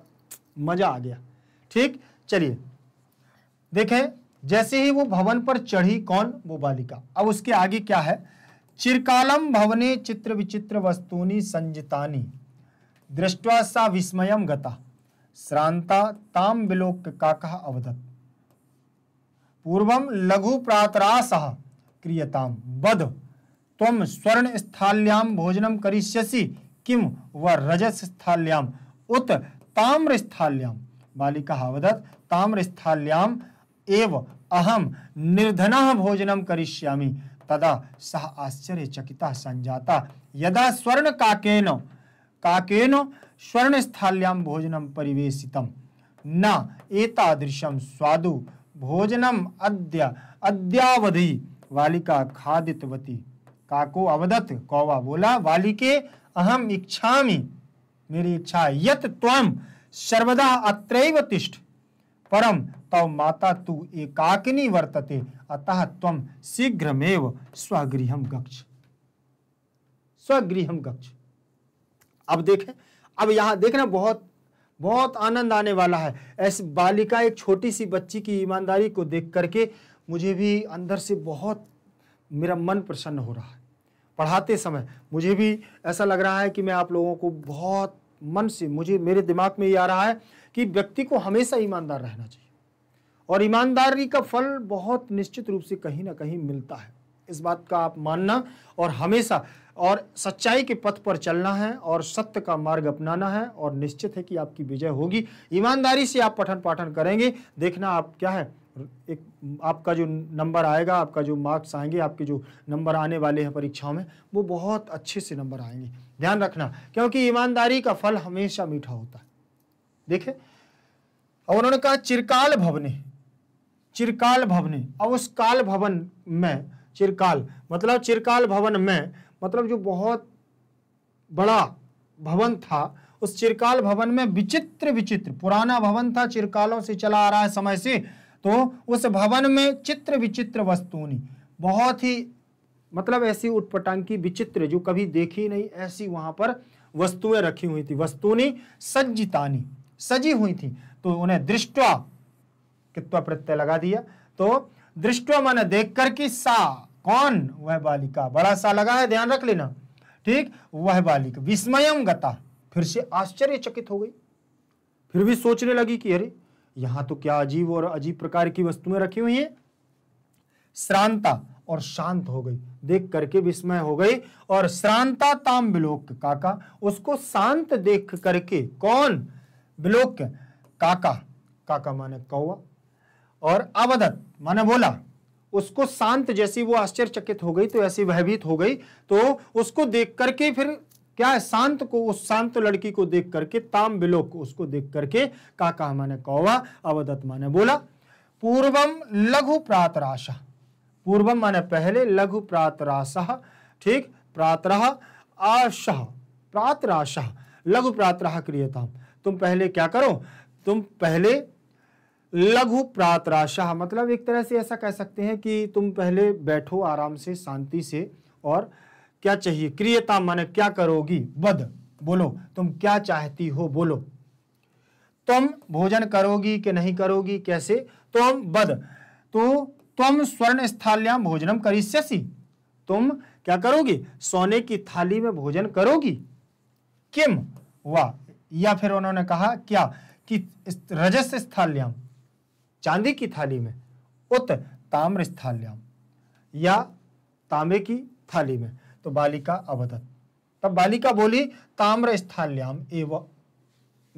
मजा आ गया ठीक चलिए देखें जैसे ही वो भवन पर चढ़ी कौन वो बालिका अब उसके आगे क्या है चिरकालम भवने चित्र विचित्र वस्तुनी संजितानी दृष्टवा सा विस्मय गता श्रांता ताम विलोक काका अवदत पूर्वम लघु सह क्रियताम बध तम स्वर्ण स्थाल्याम भोजनम करीष्यसी किम व रजस स्थाल्याम उत ताम्र स्थाल्याम बालिका अवदत ताम्र स्थाल्याम एव अहम निर्धन भोजनम करिष्यामि तदा सह आश्चर्यचकिता संजाता यदा स्वर्ण काकेन काकेन स्वर्ण स्थाल्याम भोजनम परिवेशितम न एतादृशम स्वादु भोजनम अद्य अद्यावधि वालिका खादितवती काको अवदत कौवा बोला वालिके अहम इच्छा मेरी इच्छा यत त्वम सर्वदा अत्रैव तिष्ठ परम तव माता तू एकाकिनी वर्तते अतः त्वम शीघ्रमेव स्वगृह गच्छ स्वगृह गच्छ अब देखें अब यहां देखना बहुत बहुत आनंद आने वाला है ऐसी बालिका एक छोटी सी बच्ची की ईमानदारी को देख करके मुझे भी अंदर से बहुत मेरा मन प्रसन्न हो रहा है पढ़ाते समय मुझे भी ऐसा लग रहा है कि मैं आप लोगों को बहुत मन से मुझे मेरे दिमाग में ये आ रहा है कि व्यक्ति को हमेशा ईमानदार रहना चाहिए और ईमानदारी का फल बहुत निश्चित रूप से कहीं ना कहीं मिलता है इस बात का आप मानना और हमेशा और सच्चाई के पथ पर चलना है और सत्य का मार्ग अपनाना है और निश्चित है कि आपकी विजय होगी ईमानदारी से आप पठन पाठन करेंगे देखना आप क्या है एक आपका जो नंबर आएगा आपका जो मार्क्स आएंगे आपके जो नंबर आने वाले हैं परीक्षाओं में वो बहुत अच्छे से नंबर आएंगे ध्यान रखना क्योंकि ईमानदारी का फल हमेशा मीठा होता है देखे और उन्होंने कहा चिरकाल भवने चिरकाल भवने और उस काल भवन में चिरकाल मतलब चिरकाल भवन में मतलब जो बहुत बड़ा भवन था उस चिरकाल भवन में विचित्र विचित्र पुराना भवन था चिरकालों से चला आ रहा है समय से तो उस भवन में चित्र विचित्र वस्तुनि बहुत ही मतलब ऐसी उटपटांगी विचित्र जो कभी देखी नहीं ऐसी वहां पर वस्तुएं रखी हुई थी वस्तु सज्जितानी सजी हुई थी तो उन्हें दृष्टवा कित्व प्रत्यय लगा दिया तो दृष्टवा मैंने देख कर की सा कौन वह बालिका बड़ा सा लगा है ध्यान रख लेना ठीक वह बालिका विस्मयम गता फिर से आश्चर्यचकित हो गई फिर भी सोचने लगी कि अरे यहां तो क्या अजीब और अजीब प्रकार की वस्तुएं रखी हुई है श्रांता और शांत हो गई देख करके विस्मय हो गई और श्रांता ताम विलोक काका उसको शांत देख करके कौन बिलोक काका काका माने कौआ और अवदत माने बोला उसको शांत जैसी वो आश्चर्यचकित हो गई तो ऐसी भयभीत हो गई तो उसको देख करके फिर क्या है शांत को उस शांत लड़की को देख करके ताम बिलोक उसको देख करके कहा माने कौवा अवदत्त माने बोला पूर्वम लघु प्रातराशा पूर्वम माने पहले लघु प्रातराश ठीक प्रातराह आशह प्रातराशह लघु प्रातराह क्रियताम तुम पहले क्या करो तुम पहले लघु प्रातराशाह मतलब एक तरह से ऐसा कह सकते हैं कि तुम पहले बैठो आराम से शांति से और क्या चाहिए क्रियता माने क्या करोगी बद बोलो तुम क्या चाहती हो बोलो तुम भोजन करोगी कि नहीं करोगी कैसे तुम बद तो तुम स्वर्ण स्थाल्याम भोजनम करीष्यसी तुम क्या करोगी सोने की थाली में भोजन करोगी किम वा या फिर उन्होंने कहा क्या कि रजस स्थालियाम चांदी की थाली में उत ताम्र स्थालियाम या तांबे की थाली में तो बालिका अवदत तब बालिका बोली ताम्र स्थाल्याम एवं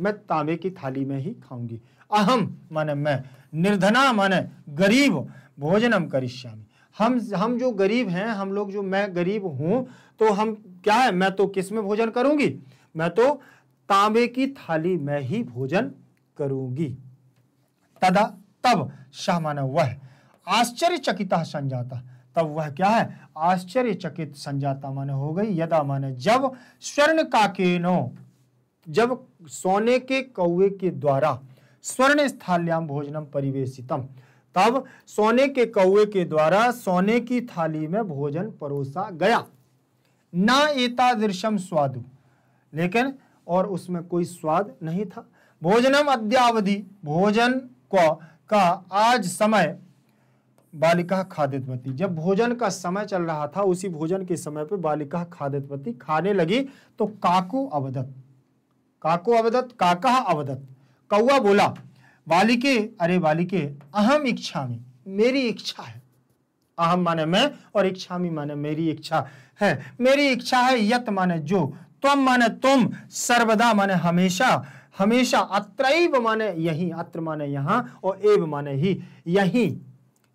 मैं तांबे की थाली में ही खाऊंगी अहम माने मैं निर्धना माने गरीब भोजनम करिष्यामि हम हम जो गरीब हैं हम लोग जो मैं गरीब हूं तो हम क्या है मैं तो किस में भोजन करूंगी मैं तो तांबे की थाली में ही भोजन करूंगी तदा तब शाह माना वह आश्चर्यचकिता संजाता तब वह क्या है आश्चर्यचकित संजाता माने हो गई यदा माने जब स्वर्ण का जब सोने के कौए के द्वारा स्वर्ण स्थाल्याम भोजनम परिवेशितम तब सोने के कौए के द्वारा सोने की थाली में भोजन परोसा गया ना एतादृशम स्वादु लेकिन और उसमें कोई स्वाद नहीं था भोजनम अद्यावधि भोजन को का आज समय बालिका खादितवती जब भोजन का समय चल रहा था उसी भोजन के समय पर बालिका खादितवती खाने लगी तो काको अवदत काको अवदत काका अवदत कौआ बोला बालिके अरे बालिके अहम इच्छा में मेरी इच्छा है अहम माने मैं और इच्छा में माने मेरी इच्छा है मेरी इच्छा है यत माने जो तुम माने तुम सर्वदा माने हमेशा हमेशा अत्रैव माने यही अत्र माने यहाँ और एव माने ही यही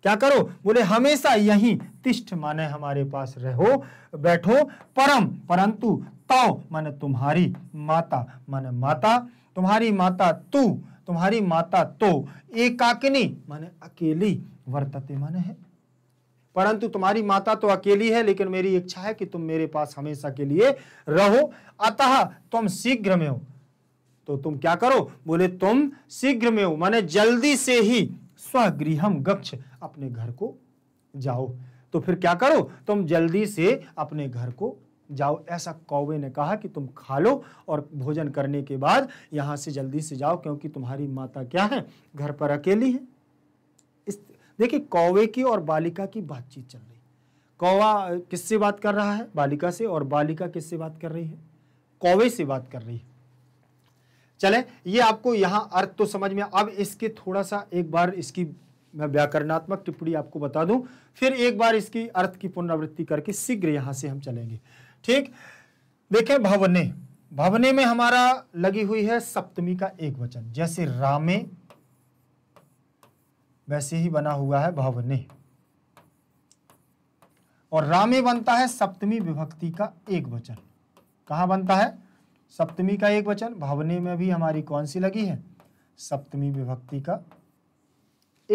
क्या करो बोले हमेशा यही तिष्ठ माने हमारे पास रहो बैठो परम परंतु तव माने तुम्हारी माता माने माता तुम्हारी माता तू तुम्हारी माता तो एकाकिनी माने अकेली वर्तते माने है परंतु तुम्हारी माता तो अकेली है लेकिन मेरी इच्छा है कि तुम मेरे पास हमेशा के लिए रहो अतः तुम शीघ्र में हो तो तुम क्या करो बोले तुम शीघ्र में हो माने जल्दी से ही स्वगृहम गच्छ अपने घर को जाओ तो फिर क्या करो तुम जल्दी से अपने घर को जाओ ऐसा कौवे ने कहा कि तुम खा लो और भोजन करने के बाद यहाँ से जल्दी से जाओ क्योंकि तुम्हारी माता क्या है घर पर अकेली है इस देखिए कौवे की और बालिका की बातचीत चल रही कौवा किससे बात कर रहा है बालिका से और बालिका किससे बात कर रही है कौवे से बात कर रही है चले ये आपको यहां अर्थ तो समझ में अब इसके थोड़ा सा एक बार इसकी मैं व्याकरणात्मक टिप्पणी आपको बता दूं फिर एक बार इसकी अर्थ की पुनरावृत्ति करके शीघ्र यहां से हम चलेंगे ठीक देखें भवने भवने में हमारा लगी हुई है सप्तमी का एक वचन जैसे रामे वैसे ही बना हुआ है भवने और रामे बनता है सप्तमी विभक्ति का एक वचन कहा बनता है सप्तमी का एक वचन भावनी में भी हमारी कौन सी लगी है सप्तमी विभक्ति का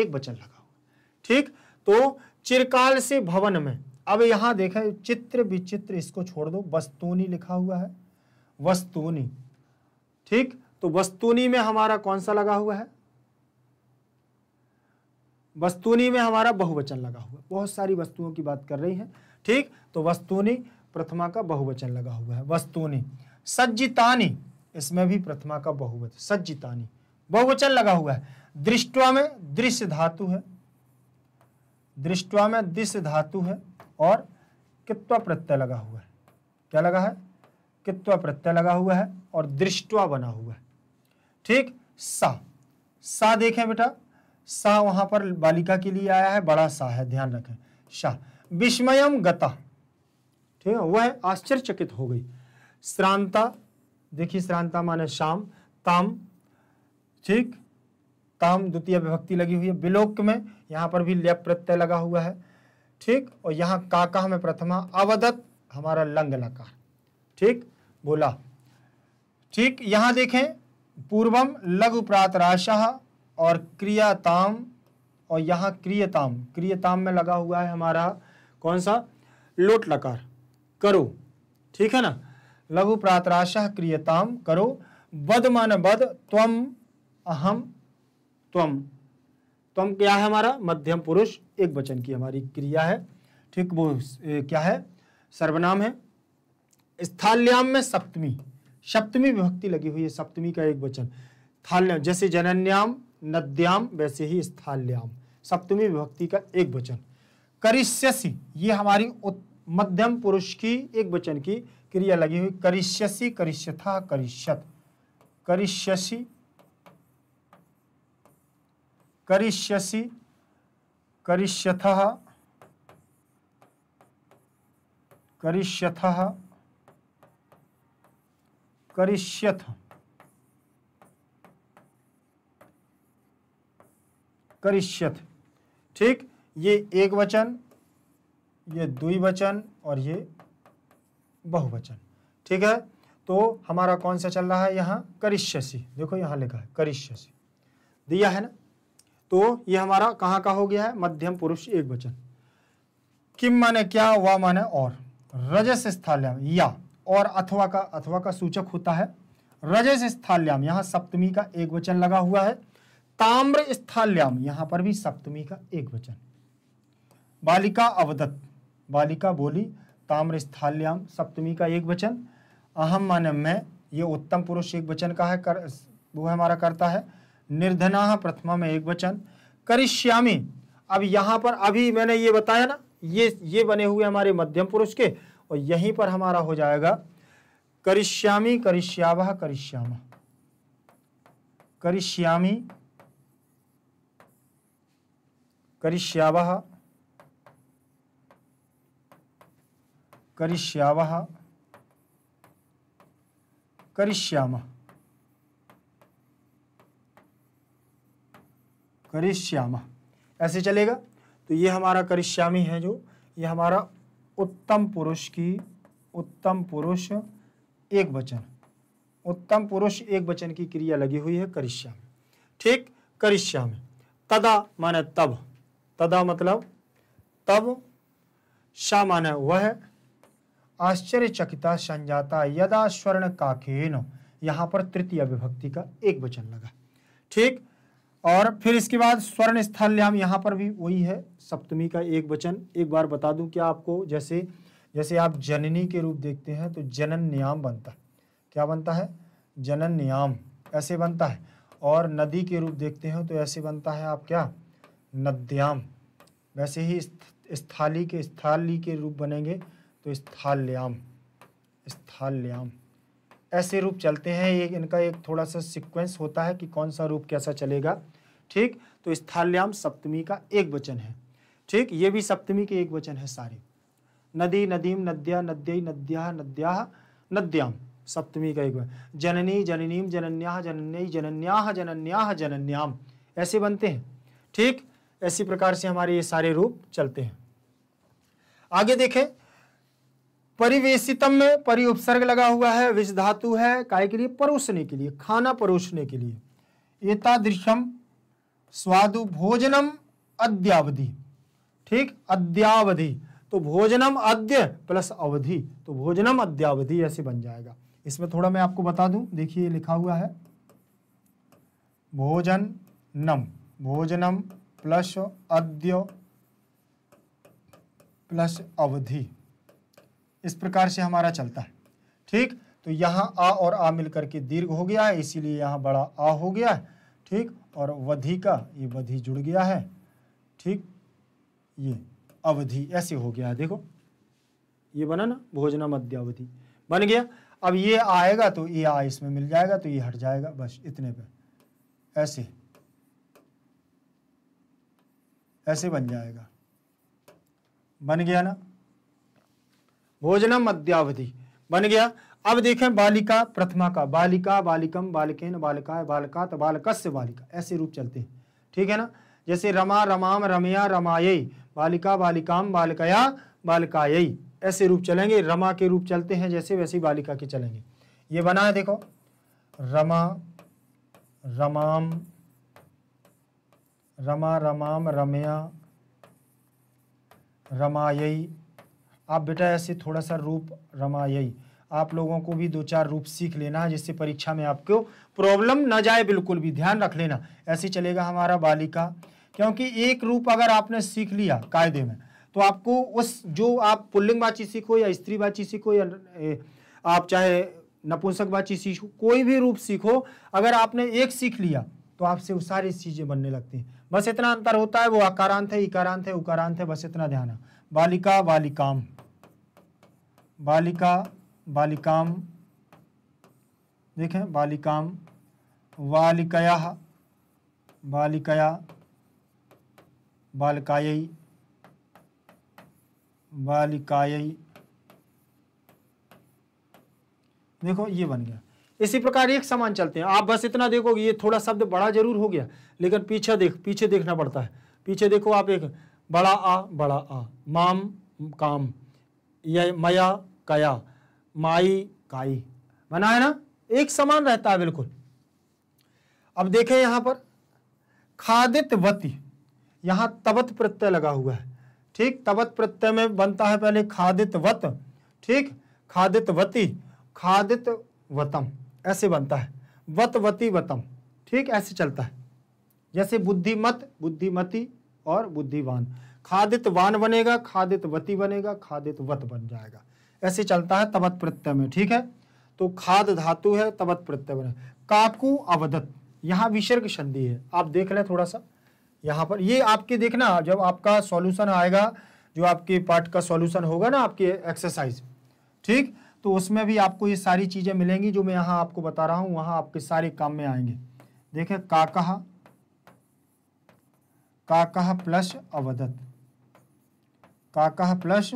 एक वचन लगा हुआ ठीक तो चिरकाल से भवन में अब यहां देखें चित्र विचित्र इसको छोड़ दो वस्तुनी लिखा हुआ है वस्तुनी ठीक तो वस्तुनी में हमारा कौन सा लगा हुआ है वस्तुनी में हमारा बहुवचन लगा हुआ है बहुत सारी वस्तुओं की बात कर रही है ठीक तो वस्तुनी प्रथमा का बहुवचन लगा हुआ है वस्तुनी सज्जितानी इसमें भी प्रथमा का बहुवचन सज्जितानी बहुवचन लगा हुआ है दृष्टवा में दृश्य धातु है दृष्टवा में दृश्य धातु है और कित्व प्रत्यय लगा हुआ है क्या लगा है कित्व प्रत्यय लगा हुआ है और दृष्टवा बना हुआ है ठीक सा सा देखें बेटा सा वहां पर बालिका के लिए आया है बड़ा सा है ध्यान रखें शाह विस्मयम गता ठीक है वह आश्चर्यचकित हो गई श्रांता देखिए श्रांता माने शाम ताम ठीक ताम द्वितीय विभक्ति लगी हुई है बिलोक में यहाँ पर भी लेप प्रत्यय लगा हुआ है ठीक और यहाँ काका में प्रथमा अवदत हमारा लंग लकार ठीक बोला ठीक यहाँ देखें पूर्वम लघु प्रातराशाह और क्रियाताम और यहाँ क्रियताम क्रियताम में लगा हुआ है हमारा कौन सा लोट लकार करो ठीक है ना लघु प्रातराशः क्रियताम करो बद मन बद त्वम अहम त्वम त्वम क्या है हमारा मध्यम पुरुष एक वचन की हमारी क्रिया है ठीक वो क्या है सर्वनाम है स्थाल्याम में सप्तमी सप्तमी विभक्ति लगी हुई है सप्तमी का एक वचन थाल्याम जैसे जनन्याम नद्याम वैसे ही स्थाल्याम सप्तमी विभक्ति का एक वचन करिष्यसी ये हमारी मध्यम पुरुष की एक वचन की क्रिया लगी हुई करिष्यसी करिष्यथा करिष्यत करिष्यसी करिष्यसी करिष्यथः करिष्यथः करिष्यथ करिष्यथ ठीक ये एक वचन ये द्विवचन और ये बहुवचन ठीक है तो हमारा कौन सा चल रहा है यहाँ करिष्यसी देखो यहाँ लिखा है करिष्यसी दिया है ना तो ये हमारा कहाँ का हो गया है मध्यम पुरुष एक वचन किम माने क्या वा माने और रजस स्थाल्याम या और अथवा का अथवा का सूचक होता है रजस स्थाल्याम यहाँ सप्तमी का एक वचन लगा हुआ है ताम्र स्थाल्याम यहाँ पर भी सप्तमी का एक वचन बालिका अवदत बालिका बोली ताम्र स्थाल्याम सप्तमी का एक वचन अहम मानम मैं ये उत्तम पुरुष एक वचन का है कर वो हमारा करता है निर्धना प्रथमा में एक वचन करिष्यामी अब यहाँ पर अभी मैंने ये बताया ना ये ये बने हुए हमारे मध्यम पुरुष के और यहीं पर हमारा हो जाएगा करिष्यामी करिश्यावह करिश्याम करिष्यामी करिश्यावह करिष्यावः करिष्यामः करिष्यामः ऐसे चलेगा तो ये हमारा करिष्यामी है जो ये हमारा उत्तम पुरुष की उत्तम पुरुष एक वचन उत्तम पुरुष एक वचन की क्रिया लगी हुई है करिष्यामी ठीक करिष्यामी तदा माने तब तदा मतलब तब शाह माने वह आश्चर्यचकिता संजाता यदा स्वर्ण काकेन यहाँ पर तृतीय विभक्ति का एक वचन लगा ठीक और फिर इसके बाद स्वर्ण स्थल्याम यहाँ पर भी वही है सप्तमी का एक वचन एक बार बता दूं क्या आपको जैसे जैसे आप जननी के रूप देखते हैं तो जनन नियाम बनता है क्या बनता है जनन नियाम ऐसे बनता है और नदी के रूप देखते हैं तो ऐसे बनता है आप क्या नद्याम वैसे ही स्थाली के स्थाली के रूप बनेंगे तो स्थाल्याम स्थाल्याम ऐसे रूप चलते हैं ये इनका एक थोड़ा सा सीक्वेंस होता है कि कौन सा रूप कैसा चलेगा ठीक तो स्थाल्याम सप्तमी का एक वचन है ठीक ये भी सप्तमी के एक वचन है सारे नदी नदीम नद्या नद्यई नद्या नद्या नद्याम सप्तमी का एक वचन जननी जननीम जनन्या जनन्यई जनन्याह जनन्या जनन्याम ऐसे बनते हैं ठीक ऐसी प्रकार से हमारे ये सारे रूप चलते हैं आगे देखें परिवेशितम में परि उपसर्ग लगा हुआ है विष धातु है काय के लिए परोसने के लिए खाना परोसने के लिए एतादृशम स्वादु भोजनम अद्यावधि ठीक अद्यावधि तो भोजनम अद्य प्लस अवधि तो भोजनम अद्यावधि ऐसे बन जाएगा इसमें थोड़ा मैं आपको बता दूं देखिए लिखा हुआ है भोजन नम भोजनम प्लस अद्य प्लस अवधि इस प्रकार से हमारा चलता है ठीक तो यहाँ आ और आ मिलकर के दीर्घ हो गया है इसीलिए यहाँ बड़ा आ हो गया है ठीक और वधि का ये वधि जुड़ गया है ठीक ये अवधि ऐसे हो गया है देखो ये बना ना भोजना मध्य अवधि बन गया अब ये आएगा तो ये आ इसमें मिल जाएगा तो ये हट जाएगा बस इतने पे ऐसे ऐसे बन जाएगा बन गया ना भोजनम अद्यावधि बन गया अब देखें बालिका प्रथमा का बालिका बालिकम बालिकेन बालिका तो बालकस्य बालिका ऐसे रूप चलते हैं ठीक है ना जैसे रमा रमाम रमया रमाये बालिका बालिकाम बालकया बालकाय ऐसे रूप चलेंगे रमा के रूप चलते हैं जैसे वैसे बालिका के चलेंगे ये बना है देखो रमा रमाम रमा रमाम रमया रमायी आप बेटा ऐसे थोड़ा सा रूप रमायी आप लोगों को भी दो चार रूप सीख लेना है जिससे परीक्षा में आपको प्रॉब्लम ना जाए बिल्कुल भी ध्यान रख लेना ऐसे चलेगा हमारा बालिका क्योंकि एक रूप अगर आपने सीख लिया कायदे में तो आपको उस जो आप पुल्लिंग बाची सीखो या स्त्री बाची सीखो या आप चाहे नपुंसक बाची सीखो कोई भी रूप सीखो अगर आपने एक सीख लिया तो आपसे वो सारी चीज़ें बनने लगती हैं बस इतना अंतर होता है वो आकारांत है इकारांत है उकारांत है बस इतना ध्यान है बालिका बालिकाम बालिका बालिकाम देखें बालिकाम वालिकया बालिकया बालिकायै बालिकायै देखो ये बन गया इसी प्रकार एक समान चलते हैं आप बस इतना देखो ये थोड़ा शब्द बड़ा जरूर हो गया लेकिन पीछे देख पीछे देखना पड़ता है पीछे देखो आप एक बड़ा आ बड़ा आ माम काम ये मया कया माई काई बना है ना एक समान रहता है बिल्कुल अब देखें यहां पर खादित वती यहां तबत प्रत्यय लगा हुआ है ठीक तबत प्रत्यय में बनता है पहले खादित वत ठीक खादित वती खादित वतम ऐसे बनता है वत वती वतम ठीक ऐसे चलता है जैसे बुद्धिमत बुद्धिमती और बुद्धिवान खादित वान बनेगा खादित वती बनेगा खादित वत बन जाएगा ऐसे चलता है तबत प्रत्यय में ठीक है तो खाद धातु है तबत प्रत्यय बने काकू अवदत यहाँ विसर्ग संधि है आप देख लें थोड़ा सा यहाँ पर ये आपके देखना जब आपका सॉल्यूशन आएगा जो आपके पार्ट का सॉल्यूशन होगा ना आपके एक्सरसाइज ठीक तो उसमें भी आपको ये सारी चीज़ें मिलेंगी जो मैं यहाँ आपको बता रहा हूँ वहां आपके सारे काम में आएंगे देखें काकह काकह प्लस अवदत काका प्लस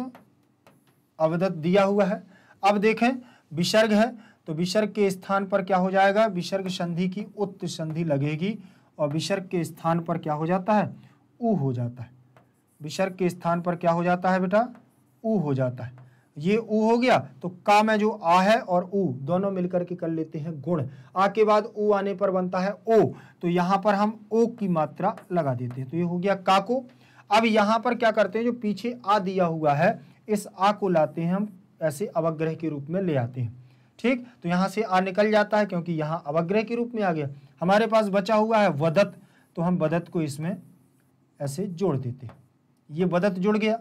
अवदत दिया हुआ है अब देखें विसर्ग है तो विसर्ग के स्थान पर क्या हो जाएगा विसर्ग संधि की उत्त संधि लगेगी और विसर्ग के स्थान पर क्या हो जाता है ऊ हो जाता है विसर्ग के स्थान पर क्या हो जाता है बेटा ऊ हो जाता है ये ऊ हो गया तो का में जो आ है और ऊ दोनों मिलकर के कर लेते हैं गुण आ के बाद ऊ आने पर बनता है ओ तो यहां पर हम ओ की मात्रा लगा देते हैं तो ये हो गया का को अब यहाँ पर क्या करते हैं जो पीछे आ दिया हुआ है इस आ को लाते हैं हम ऐसे अवग्रह के रूप में ले आते हैं ठीक तो यहाँ से आ निकल जाता है क्योंकि यहाँ अवग्रह के रूप में आ गया हमारे पास बचा हुआ है वदत तो हम वदत को इसमें ऐसे जोड़ देते हैं ये वदत जुड़ गया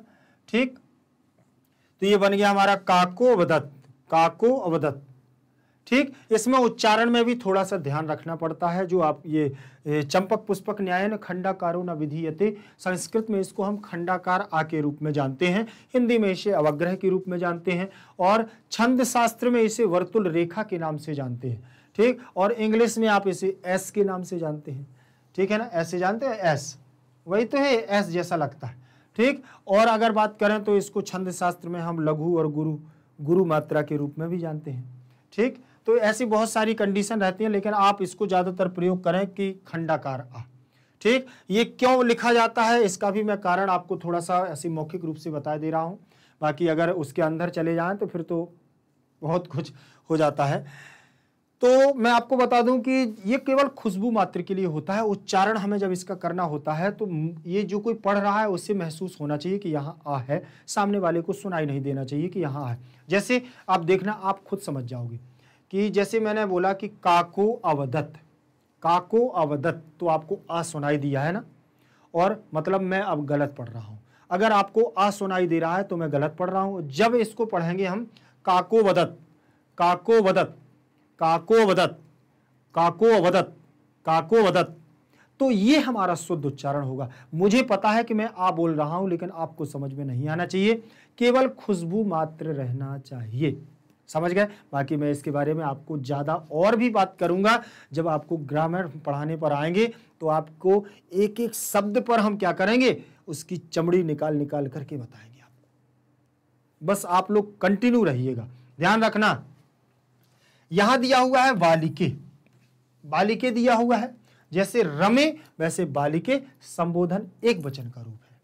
ठीक तो ये बन गया हमारा काको वदत काको अवदत्त ठीक इसमें उच्चारण में भी थोड़ा सा ध्यान रखना पड़ता है जो आप ये चंपक पुष्पक न्याय न खंडाकारो न विधीयते संस्कृत में इसको हम खंडाकार आ के रूप में जानते हैं हिंदी में इसे अवग्रह के रूप में जानते हैं और छंद शास्त्र में इसे वर्तुल रेखा के नाम से जानते हैं ठीक और इंग्लिश में आप इसे एस के नाम से जानते हैं ठीक है ना ऐसे जानते हैं एस वही तो है एस जैसा लगता है ठीक और अगर बात करें तो इसको छंद शास्त्र में हम लघु और गुरु गुरु मात्रा के रूप में भी जानते हैं ठीक तो ऐसी बहुत सारी कंडीशन रहती है लेकिन आप इसको ज़्यादातर प्रयोग करें कि खंडाकार आ ठीक ये क्यों लिखा जाता है इसका भी मैं कारण आपको थोड़ा सा ऐसी मौखिक रूप से बता दे रहा हूं बाकी अगर उसके अंदर चले जाएं तो फिर तो बहुत कुछ हो जाता है तो मैं आपको बता दूं कि ये केवल खुशबू मात्र के लिए होता है उच्चारण हमें जब इसका करना होता है तो ये जो कोई पढ़ रहा है उससे महसूस होना चाहिए कि यहाँ आ है सामने वाले को सुनाई नहीं देना चाहिए कि यहाँ आ है जैसे आप देखना आप खुद समझ जाओगे कि जैसे मैंने बोला कि काको अवदत काको अवदत तो आपको आ सुनाई दिया है ना और मतलब मैं अब गलत पढ़ रहा हूँ अगर आपको आ सुनाई दे रहा है तो मैं गलत पढ़ रहा हूँ जब इसको पढ़ेंगे हम काको वदत काको वदत काको वदत काको अवदत काको वदत तो ये हमारा शुद्ध उच्चारण होगा मुझे पता है कि मैं आ बोल रहा हूँ लेकिन आपको समझ में नहीं आना चाहिए केवल खुशबू मात्र रहना चाहिए समझ गए बाकी मैं इसके बारे में आपको ज़्यादा और भी बात करूँगा जब आपको ग्रामर पढ़ाने पर आएंगे तो आपको एक एक शब्द पर हम क्या करेंगे उसकी चमड़ी निकाल निकाल करके बताएंगे आपको बस आप लोग कंटिन्यू रहिएगा ध्यान रखना यहां दिया हुआ है बालिके बालिके दिया हुआ है जैसे रमे वैसे बालिके संबोधन एक वचन का रूप है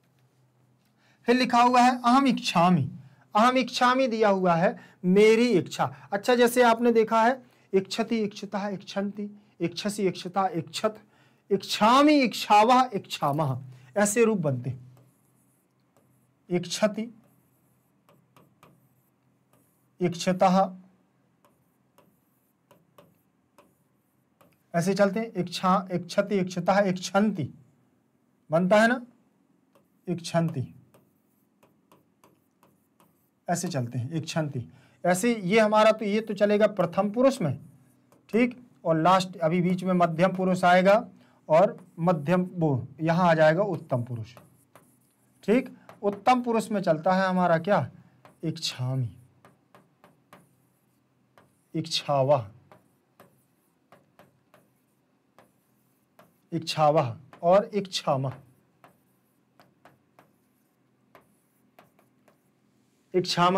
फिर लिखा हुआ है अहम इच्छामी अहम इच्छा में दिया हुआ है मेरी इच्छा अच्छा जैसे आपने देखा है इक्षति इच्छता इक्षंति इक्षसी इक्षता इक्षत इक्षामी इक्षावह इक्षामह ऐसे रूप बनते इच्छति इच्छता ऐसे चलते हैं इच्छा इच्छति इच्छता इक्षंति बनता है ना इक्षंति ऐसे चलते हैं एक क्षंति ऐसे ये हमारा तो ये तो चलेगा प्रथम पुरुष में ठीक और लास्ट अभी बीच में मध्यम पुरुष आएगा और मध्यम वो यहाँ आ जाएगा उत्तम पुरुष ठीक उत्तम पुरुष में चलता है हमारा क्या इच्छामी इच्छावा इच्छावा और इच्छामा इच्छा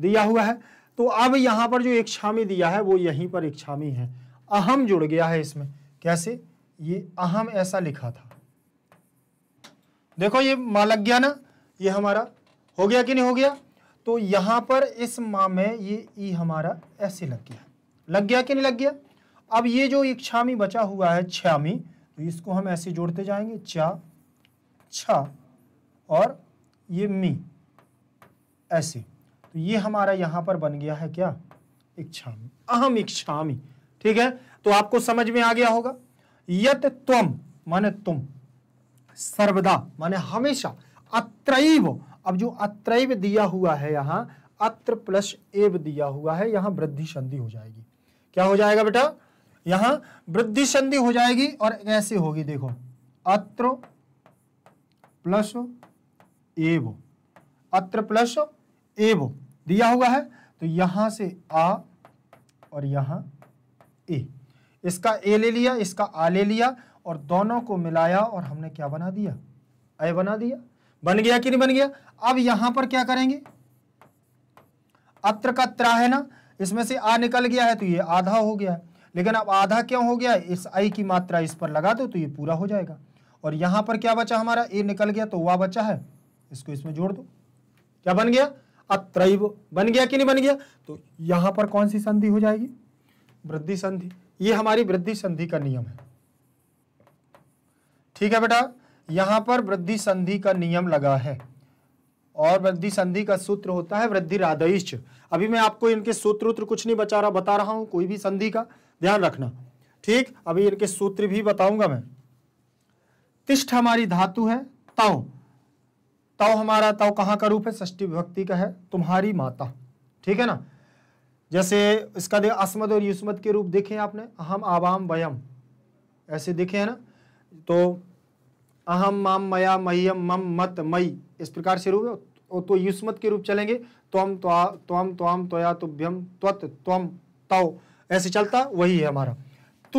दिया हुआ है तो अब यहाँ पर जो इच्छा दिया है वो यहीं पर इच्छा है अहम जुड़ गया है इसमें कैसे ये अहम ऐसा लिखा था देखो ये माँ लग गया ना ये हमारा हो गया कि नहीं हो गया तो यहां पर इस माँ में ये ई हमारा ऐसे लग गया लग गया कि नहीं लग गया अब ये जो इच्छा बचा हुआ है छामी तो इसको हम ऐसे जोड़ते जाएंगे चा छा और ये मी ऐसे तो ये हमारा यहां पर बन गया है क्या इच्छामी अहम इच्छामी ठीक है तो आपको समझ में आ गया होगा यत त्वम माने तुम सर्वदा माने हमेशा अत्रैव अब जो अत्रैव दिया हुआ है यहां अत्र प्लस एव दिया हुआ है यहां वृद्धि संधि हो जाएगी क्या हो जाएगा बेटा यहां वृद्धि संधि हो जाएगी और ऐसे होगी देखो अत्र प्लस एव अत्र प्लस एव दिया हुआ है तो यहां से आ और यहां ए इसका ए ले लिया इसका आ ले लिया और दोनों को मिलाया और हमने क्या बना दिया ए बना दिया बन गया कि नहीं बन गया अब यहां पर क्या करेंगे अत्र का त्रा है ना इसमें से आ निकल गया है तो ये आधा हो गया है लेकिन अब आधा क्यों हो गया इस आई की मात्रा इस पर लगा दो तो ये पूरा हो जाएगा और यहां पर क्या बचा हमारा ए निकल गया तो वह बचा है इसको इसमें जोड़ दो क्या बन गया अत्रैव बन गया कि नहीं बन गया तो यहां पर कौन सी संधि हो जाएगी वृद्धि संधि ये हमारी वृद्धि संधि का नियम है ठीक है बेटा यहां पर वृद्धि संधि का नियम लगा है और वृद्धि संधि का सूत्र होता है वृद्धि राधिश्च अभी मैं आपको इनके सूत्र उत्र कुछ नहीं बचा रहा बता रहा हूं कोई भी संधि का ध्यान रखना ठीक अभी इनके सूत्र भी बताऊंगा मैं तिष्ठ हमारी धातु है ताऊ तव हमारा तव कहाँ का रूप है षष्टी विभक्ति का है तुम्हारी माता ठीक है ना जैसे इसका देख अस्मद और युस्मत के रूप देखे आपने अहम आवाम वयम ऐसे देखे है ना तो अहम माम मया मयम मम मत मई इस प्रकार से रूप है तो युस्मत के रूप चलेंगे त्वम त्वा त्वम त्वाम त्वया तुभ्यम त्वत त्वम तव ऐसे चलता वही है हमारा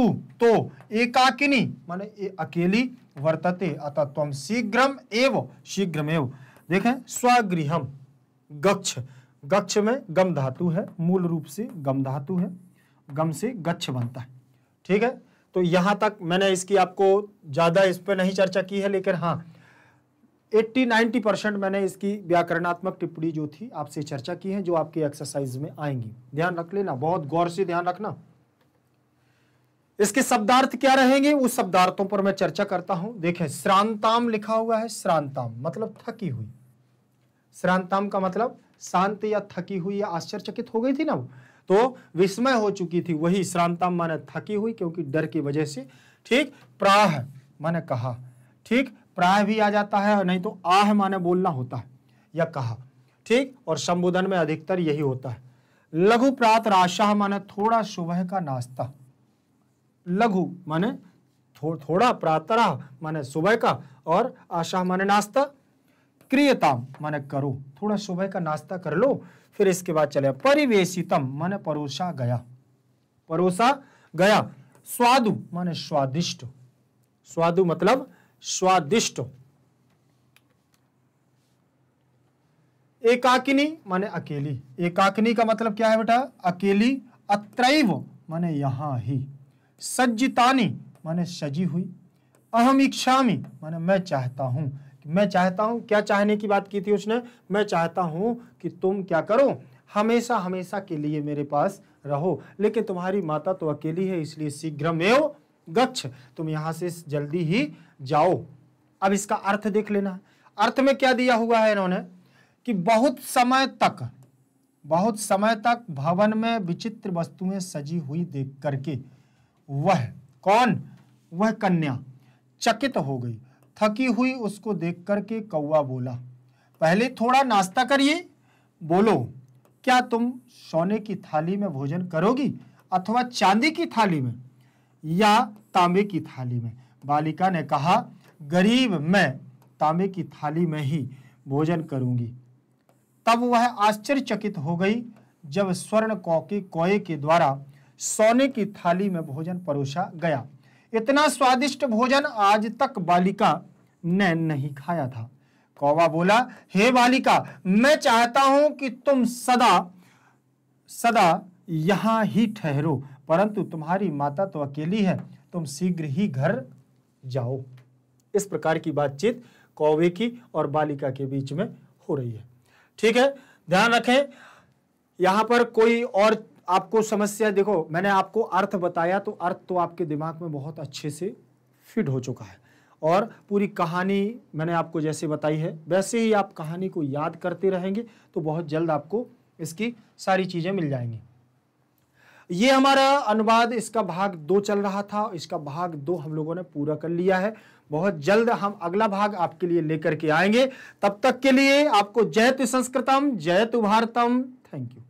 अस्तु तो एकाकिनी माने ए अकेली वर्तते अतः तम शीघ्रम एव एव देखें स्वगृहम गक्ष गक्ष में गम धातु है मूल रूप से गम धातु है गम से गच्छ बनता है ठीक है तो यहां तक मैंने इसकी आपको ज़्यादा इस पर नहीं चर्चा की है लेकिन हाँ 80-90 परसेंट मैंने इसकी व्याकरणात्मक टिप्पणी जो थी आपसे चर्चा की है जो आपकी एक्सरसाइज में आएंगी ध्यान रख लेना बहुत गौर से ध्यान रखना इसके शब्दार्थ क्या रहेंगे उस शब्दार्थों पर मैं चर्चा करता हूं देखें श्रांताम लिखा हुआ है श्रांताम मतलब थकी हुई श्रांताम का मतलब शांत या थकी हुई या आश्चर्यचकित हो गई थी ना तो विस्मय हो चुकी थी वही श्रांताम माने थकी हुई क्योंकि डर की वजह से ठीक प्राह माने कहा ठीक प्राय भी आ जाता है नहीं तो आह माने बोलना होता है या कहा ठीक और संबोधन में अधिकतर यही होता है लघु प्रात राशाह माने थोड़ा सुबह का नाश्ता लघु माने थो, थोड़ा प्रातरा माने सुबह का और आशा माने नाश्ता क्रियताम माने करो थोड़ा सुबह का नाश्ता कर लो फिर इसके बाद चले परिवेशितम माने परोसा गया परोसा गया स्वादु माने स्वादिष्ट स्वादु मतलब स्वादिष्ट एकाकिनी माने अकेली एकाकिनी का मतलब क्या है बेटा अकेली अत्रैव माने यहां ही सज्जितानी माने सजी हुई अहम इच्छा माने मैं चाहता हूं मैं चाहता हूं क्या चाहने की बात की थी उसने मैं चाहता हूं कि तुम क्या करो हमेशा हमेशा के लिए मेरे पास रहो लेकिन तुम्हारी माता तो अकेली है इसलिए शीघ्र में गच्छ तुम यहां से जल्दी ही जाओ अब इसका अर्थ देख लेना अर्थ में क्या दिया हुआ है इन्होंने कि बहुत समय तक बहुत समय तक भवन में विचित्र वस्तुएं सजी हुई देख करके वह कौन वह कन्या चकित हो गई थकी हुई उसको देख करके कौआ बोला पहले थोड़ा नाश्ता करिए बोलो क्या तुम सोने की थाली में भोजन करोगी अथवा चांदी की थाली में या तांबे की थाली में बालिका ने कहा गरीब मैं तांबे की थाली में ही भोजन करूंगी तब वह आश्चर्यचकित हो गई जब स्वर्ण कौके कौए के द्वारा सोने की थाली में भोजन परोसा गया इतना स्वादिष्ट भोजन आज तक बालिका ने नहीं खाया था कौवा बोला हे बालिका मैं चाहता हूं कि तुम सदा सदा यहां ही ठहरो परंतु तुम्हारी माता तो अकेली है तुम शीघ्र ही घर जाओ इस प्रकार की बातचीत कौवे की और बालिका के बीच में हो रही है ठीक है ध्यान रखें यहां पर कोई और आपको समस्या देखो मैंने आपको अर्थ बताया तो अर्थ तो आपके दिमाग में बहुत अच्छे से फिट हो चुका है और पूरी कहानी मैंने आपको जैसे बताई है वैसे ही आप कहानी को याद करते रहेंगे तो बहुत जल्द आपको इसकी सारी चीज़ें मिल जाएंगी ये हमारा अनुवाद इसका भाग दो चल रहा था इसका भाग दो हम लोगों ने पूरा कर लिया है बहुत जल्द हम अगला भाग आपके लिए लेकर के आएंगे तब तक के लिए आपको जय तु संस्कृतम जय तु भारतम थैंक यू